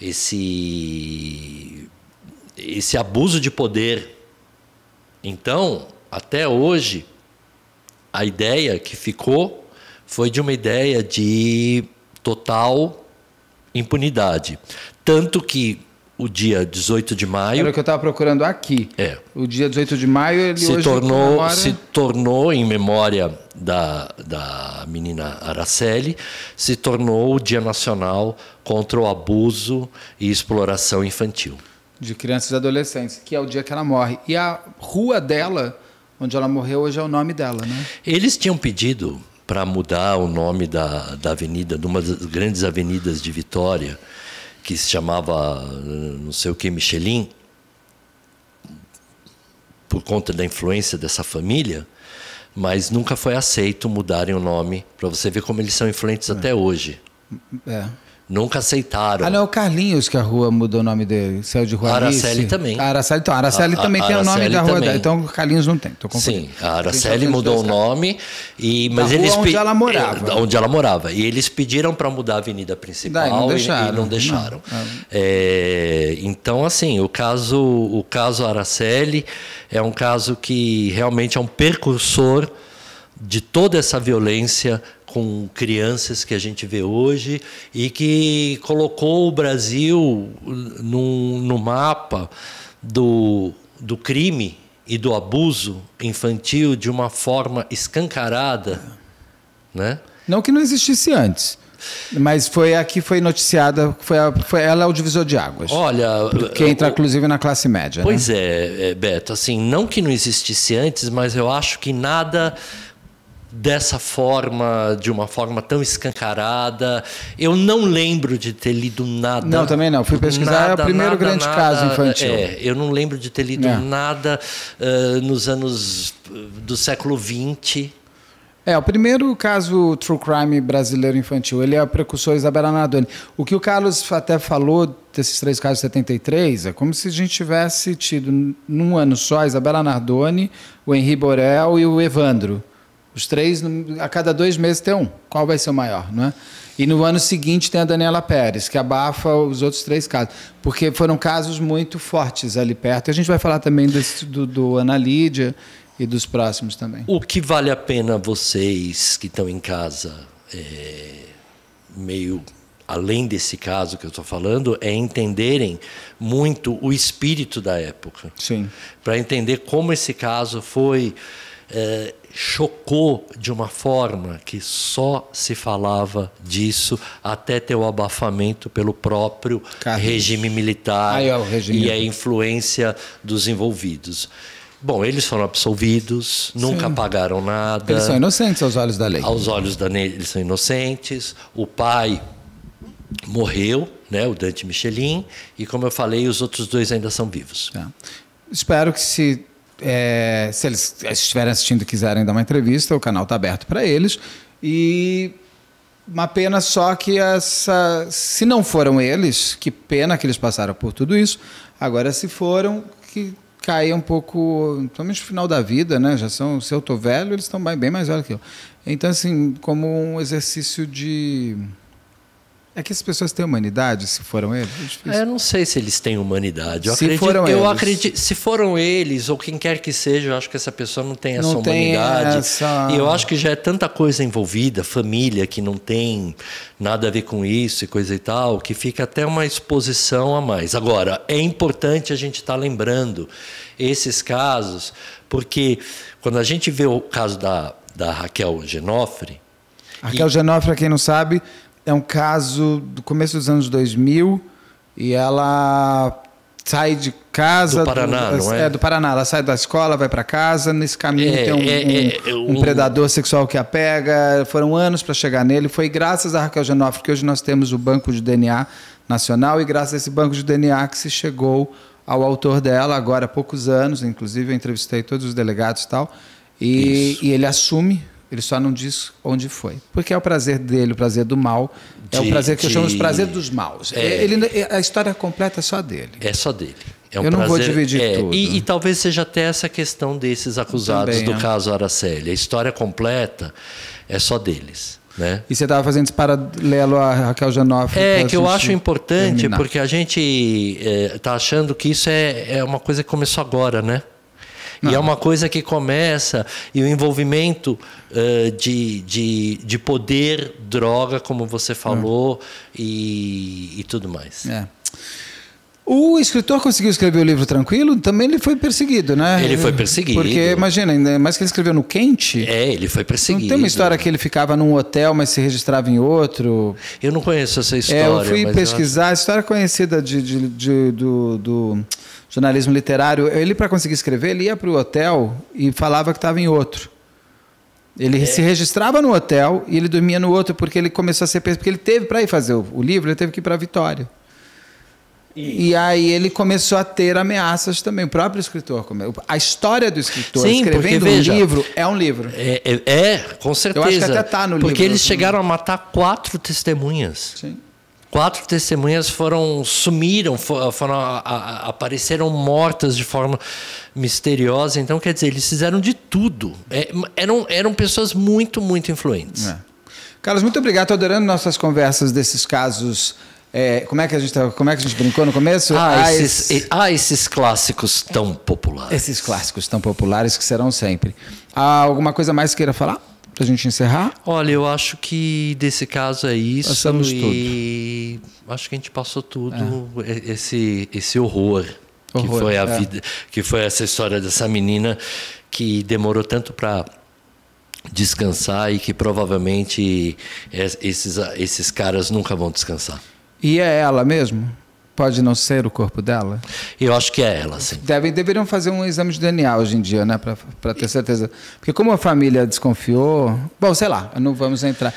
esse, esse abuso de poder. Então, até hoje, a ideia que ficou foi de uma ideia de total impunidade. Tanto que o dia 18 de maio. Era o que eu estava procurando aqui. É. O dia 18 de maio ele se tornou comemora... se tornou em memória da, da menina Araceli, se tornou o Dia Nacional contra o Abuso e Exploração Infantil de crianças e adolescentes, que é o dia que ela morre. E a rua dela onde ela morreu hoje é o nome dela, né? Eles tinham pedido para mudar o nome da, da avenida, de uma das grandes avenidas de Vitória, que se chamava eh, não sei o que Michelin, por conta da influência dessa família, mas nunca foi aceito mudarem o nome, para você ver como eles são influentes é. até hoje. É. Nunca aceitaram. Ah, não, é o Carlinhos que a rua mudou o nome dele. Saiu de rua Araceli também. A Araceli, então, a Araceli a, também a, tem o nome da rua dela. Então, o Carlinhos não tem. Tô Sim, a Araceli mudou o nome. E, mas eles onde ela morava. É, onde ela morava. E eles pediram para mudar a avenida principal Daí, não deixaram. e, e não deixaram. Não. É, então, assim, o caso, o caso Araceli é um caso que realmente é um precursor de toda essa violência com crianças que a gente vê hoje e que colocou o Brasil no, no mapa do, do crime e do abuso infantil de uma forma escancarada, né? Não que não existisse antes. Mas foi aqui foi noticiada, foi, a, foi ela é o divisor de águas. Olha, que entra inclusive na classe média. Né? Pois né? é, Beto, assim, não que não existisse antes, mas eu acho que nada dessa forma, de uma forma tão escancarada. Eu não lembro de ter lido nada. Não, também não. Fui pesquisar, nada, é o primeiro nada, grande nada, caso infantil. É, eu não lembro de ter lido não. É. nada uh, nos anos eh, do século XX. É, o primeiro caso true crime brasileiro infantil, ele é o precursor Isabela Nardoni. O que o Carlos até falou desses três casos de 73 é como se a gente tivesse tido num ano só Isabela Nardoni, o Henri Borel e o Evandro. Os três, a cada dois meses tem um. Qual vai ser o maior, não é? E no ano seguinte tem a Daniela Pérez, que abafa os outros três casos. Porque foram casos muito fortes ali perto. A gente vai falar também desse, do, do Ana Lídia e dos próximos também. O que vale a pena vocês que estão em casa, é, meio além desse caso que eu estou falando, é entenderem muito o espírito da época. Sim. Para entender como esse caso foi é, chocou de uma forma que só se falava disso até ter o abafamento pelo próprio regime militar Ai, regime. e a influência dos envolvidos. Bom, eles foram absolvidos, Sim. nunca pagaram nada. Eles são inocentes aos olhos da lei. Aos olhos da lei, eles são inocentes. O pai morreu, né, o Dante Michelin, e como eu falei, os outros dois ainda são vivos. É. Espero que se é, se eles eh, estiverem assistindo e quiserem dar uma entrevista, o canal está aberto para eles. E uma pena só que essa, se não foram eles, que pena que eles passaram por tudo isso. Agora, se foram, que caia um pouco, menos no final da vida, né? Já são, se eu tô velho, eles estão bem mais velhos que eu. Então, assim, como um exercício de é que as pessoas têm humanidade, se foram eles? É eu não sei se eles têm humanidade. Eu se acredito, foram eu eles. Acredito, se foram eles, ou quem quer que seja, eu acho que essa pessoa não tem essa não humanidade. Tem essa... E eu acho que já é tanta coisa envolvida, família que não tem nada a ver com isso e coisa e tal, que fica até uma exposição a mais. Agora, é importante a gente estar tá lembrando esses casos, porque quando a gente vê o caso da, da Raquel Genofre. Raquel e... Genofre, para quem não sabe, é um caso do começo dos anos 2000 e ela sai de casa do Paraná, do, não é? é? do Paraná. Ela sai da escola, vai para casa. Nesse caminho é, tem um, é, um, é, um, predador sexual que a pega. Foram anos para chegar nele. Foi graças a Raquel Genofre que hoje nós temos o banco de DNA nacional e graças a esse banco de DNA que se chegou ao autor dela agora há poucos anos. Inclusive eu entrevistei todos os delegados e tal. E, e ele assume ele só não diz onde foi. Porque é o prazer dele, o prazer do mal. De, é o prazer que de... eu chamo de prazer dos maus. É, é ele, é, a história completa é só dele. É só dele. É um eu não vou dividir é, tudo. E, e, talvez seja até essa questão desses acusados Também, do é. caso Araceli. A história completa é só deles. Né? E você estava fazendo esse paralelo a Raquel Janoff. É, que eu acho importante, terminar. porque a gente está é, achando que isso é, é uma coisa que começou agora, né? E é uma coisa que começa, e o envolvimento uh, de, de, de poder, droga, como você falou, é. e, e tudo mais. É. O escritor conseguiu escrever o livro tranquilo, também ele foi perseguido, né? Ele foi perseguido. Porque, imagina, ainda mais que ele escreveu no quente. É, ele foi perseguido. Não tem uma história que ele ficava num hotel, mas se registrava em outro. Eu não conheço essa é, história. É, eu fui pesquisar, eu... a história conhecida de, de, de do, do jornalismo literário, ele para conseguir escrever, ele ia para o hotel e falava que estava em outro. Ele é. se registrava no hotel e ele dormia no outro porque ele começou a ser porque ele teve para ir fazer o, o, livro, ele teve que ir para Vitória. E... e... aí ele começou a ter ameaças também, o próprio escritor. A história do escritor Sim, escrevendo porque, veja, um livro é um livro. É, é, é com certeza. Eu acho que até está no porque livro. Porque eles assim. chegaram a matar quatro testemunhas. Sim quatro testemunhas foram sumiram, foram, a, a, apareceram mortas de forma misteriosa. Então, quer dizer, eles fizeram de tudo. É, eram, eram pessoas muito, muito influentes. É. Carlos, muito obrigado. Estou adorando nossas conversas desses casos é, como, é que a gente, tá, como é que a gente brincou no começo? Ah, ah esses, esses, ah, esses clássicos tão populares. Esses clássicos tão populares que serão sempre. Há alguma coisa mais que queira falar? para a gente encerrar? Olha, eu acho que desse caso é isso. Passamos e tudo. acho que a gente passou tudo, é. esse, esse horror, horror, que foi a é. vida, que foi essa história dessa menina que demorou tanto para descansar e que provavelmente esses, esses caras nunca vão descansar. E é ela mesmo? pode não ser o corpo dela? Eu acho que é ela, sim. Devem, deveriam fazer um exame de DNA hoje em dia, né? Para ter certeza. Porque como a família desconfiou. Bom, sei lá, não vamos entrar.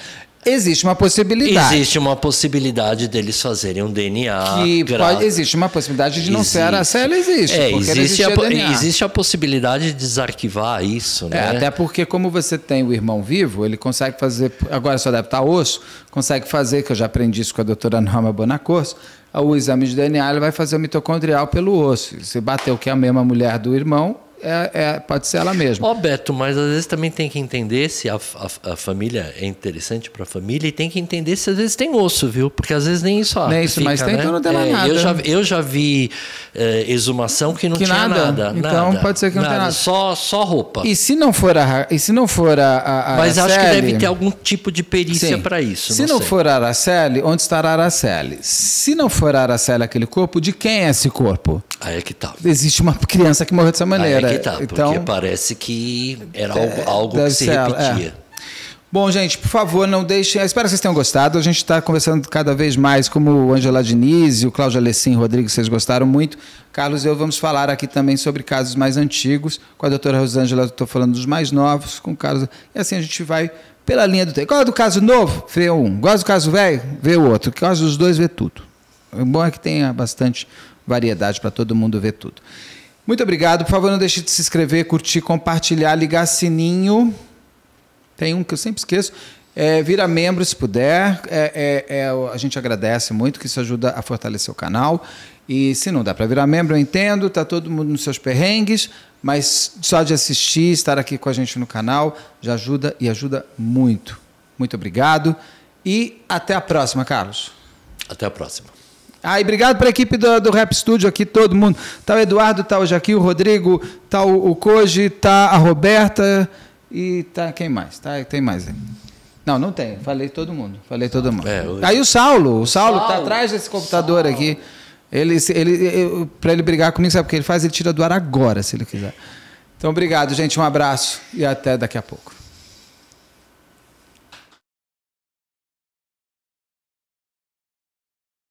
Existe uma possibilidade. Existe uma possibilidade deles fazerem um DNA. Que pode, existe uma possibilidade de existe. não ser a célula, existe. É, existe, a, existe a possibilidade de desarquivar isso, é, né? É, até porque, como você tem o irmão vivo, ele consegue fazer. Agora só deve estar osso, consegue fazer, que eu já aprendi isso com a doutora Norma Bonacorso o exame de DNA, ele vai fazer o mitocondrial pelo osso. Se bateu que é a mesma mulher do irmão, é, é, pode ser ela mesma. Ó, oh, Beto, mas às vezes também tem que entender se a, a, a família é interessante para a família e tem que entender se às vezes tem osso, viu? Porque às vezes nem isso Nem isso, fica, mas tem né? não tem é, nada. Eu já, eu já vi é, exumação que não que tinha nada. nada então nada, pode ser que não nada, tenha nada. Só, só roupa. E se não for a, e se não for a, a Mas Araceli, acho que deve ter algum tipo de perícia para isso. Se não, não for a Araceli, onde estará a Araceli? Se não for a Araceli aquele corpo, de quem é esse corpo? Aí é que tá. Existe uma criança que morreu dessa maneira. É, tá, então, porque parece que era é, algo, algo que se é. repetia. É. Bom, gente, por favor, não deixem. Eu espero que vocês tenham gostado. A gente está conversando cada vez mais, como o Angela Diniz e o Cláudio Alessim Rodrigues, vocês gostaram muito. Carlos e eu vamos falar aqui também sobre casos mais antigos. Com a doutora Rosângela, estou falando dos mais novos, com o Carlos. E assim a gente vai pela linha do tempo. Gosta é do caso novo? Vê um. Gosta do caso velho? Vê o outro. Gosta dos dois? Vê tudo. O bom é que tenha bastante variedade para todo mundo ver tudo. Muito obrigado. Por favor, não deixe de se inscrever, curtir, compartilhar, ligar sininho. Tem um que eu sempre esqueço. É, vira membro se puder. É, é, é a gente agradece muito, que isso ajuda a fortalecer o canal. E se não dá para virar membro, eu entendo, Está todo mundo nos seus perrengues, mas só de assistir, estar aqui com a gente no canal, já ajuda e ajuda muito. Muito obrigado e até a próxima, Carlos. Até a próxima. Ah, e obrigado para a equipe do, do Rap Studio aqui, todo mundo. Está o Eduardo, está o Jaquil, o Rodrigo, está o, o Koji, tá a Roberta e tá quem mais? Tá, tem mais aí. Não, não tem. Falei todo mundo. Falei todo mundo. É, eu... Aí o Saulo, o Saulo, está atrás desse computador Saulo. aqui. Ele, ele, para ele brigar comigo, sabe o que ele faz? Ele tira do ar agora, se ele quiser. Então, obrigado, gente. Um abraço e até daqui a pouco.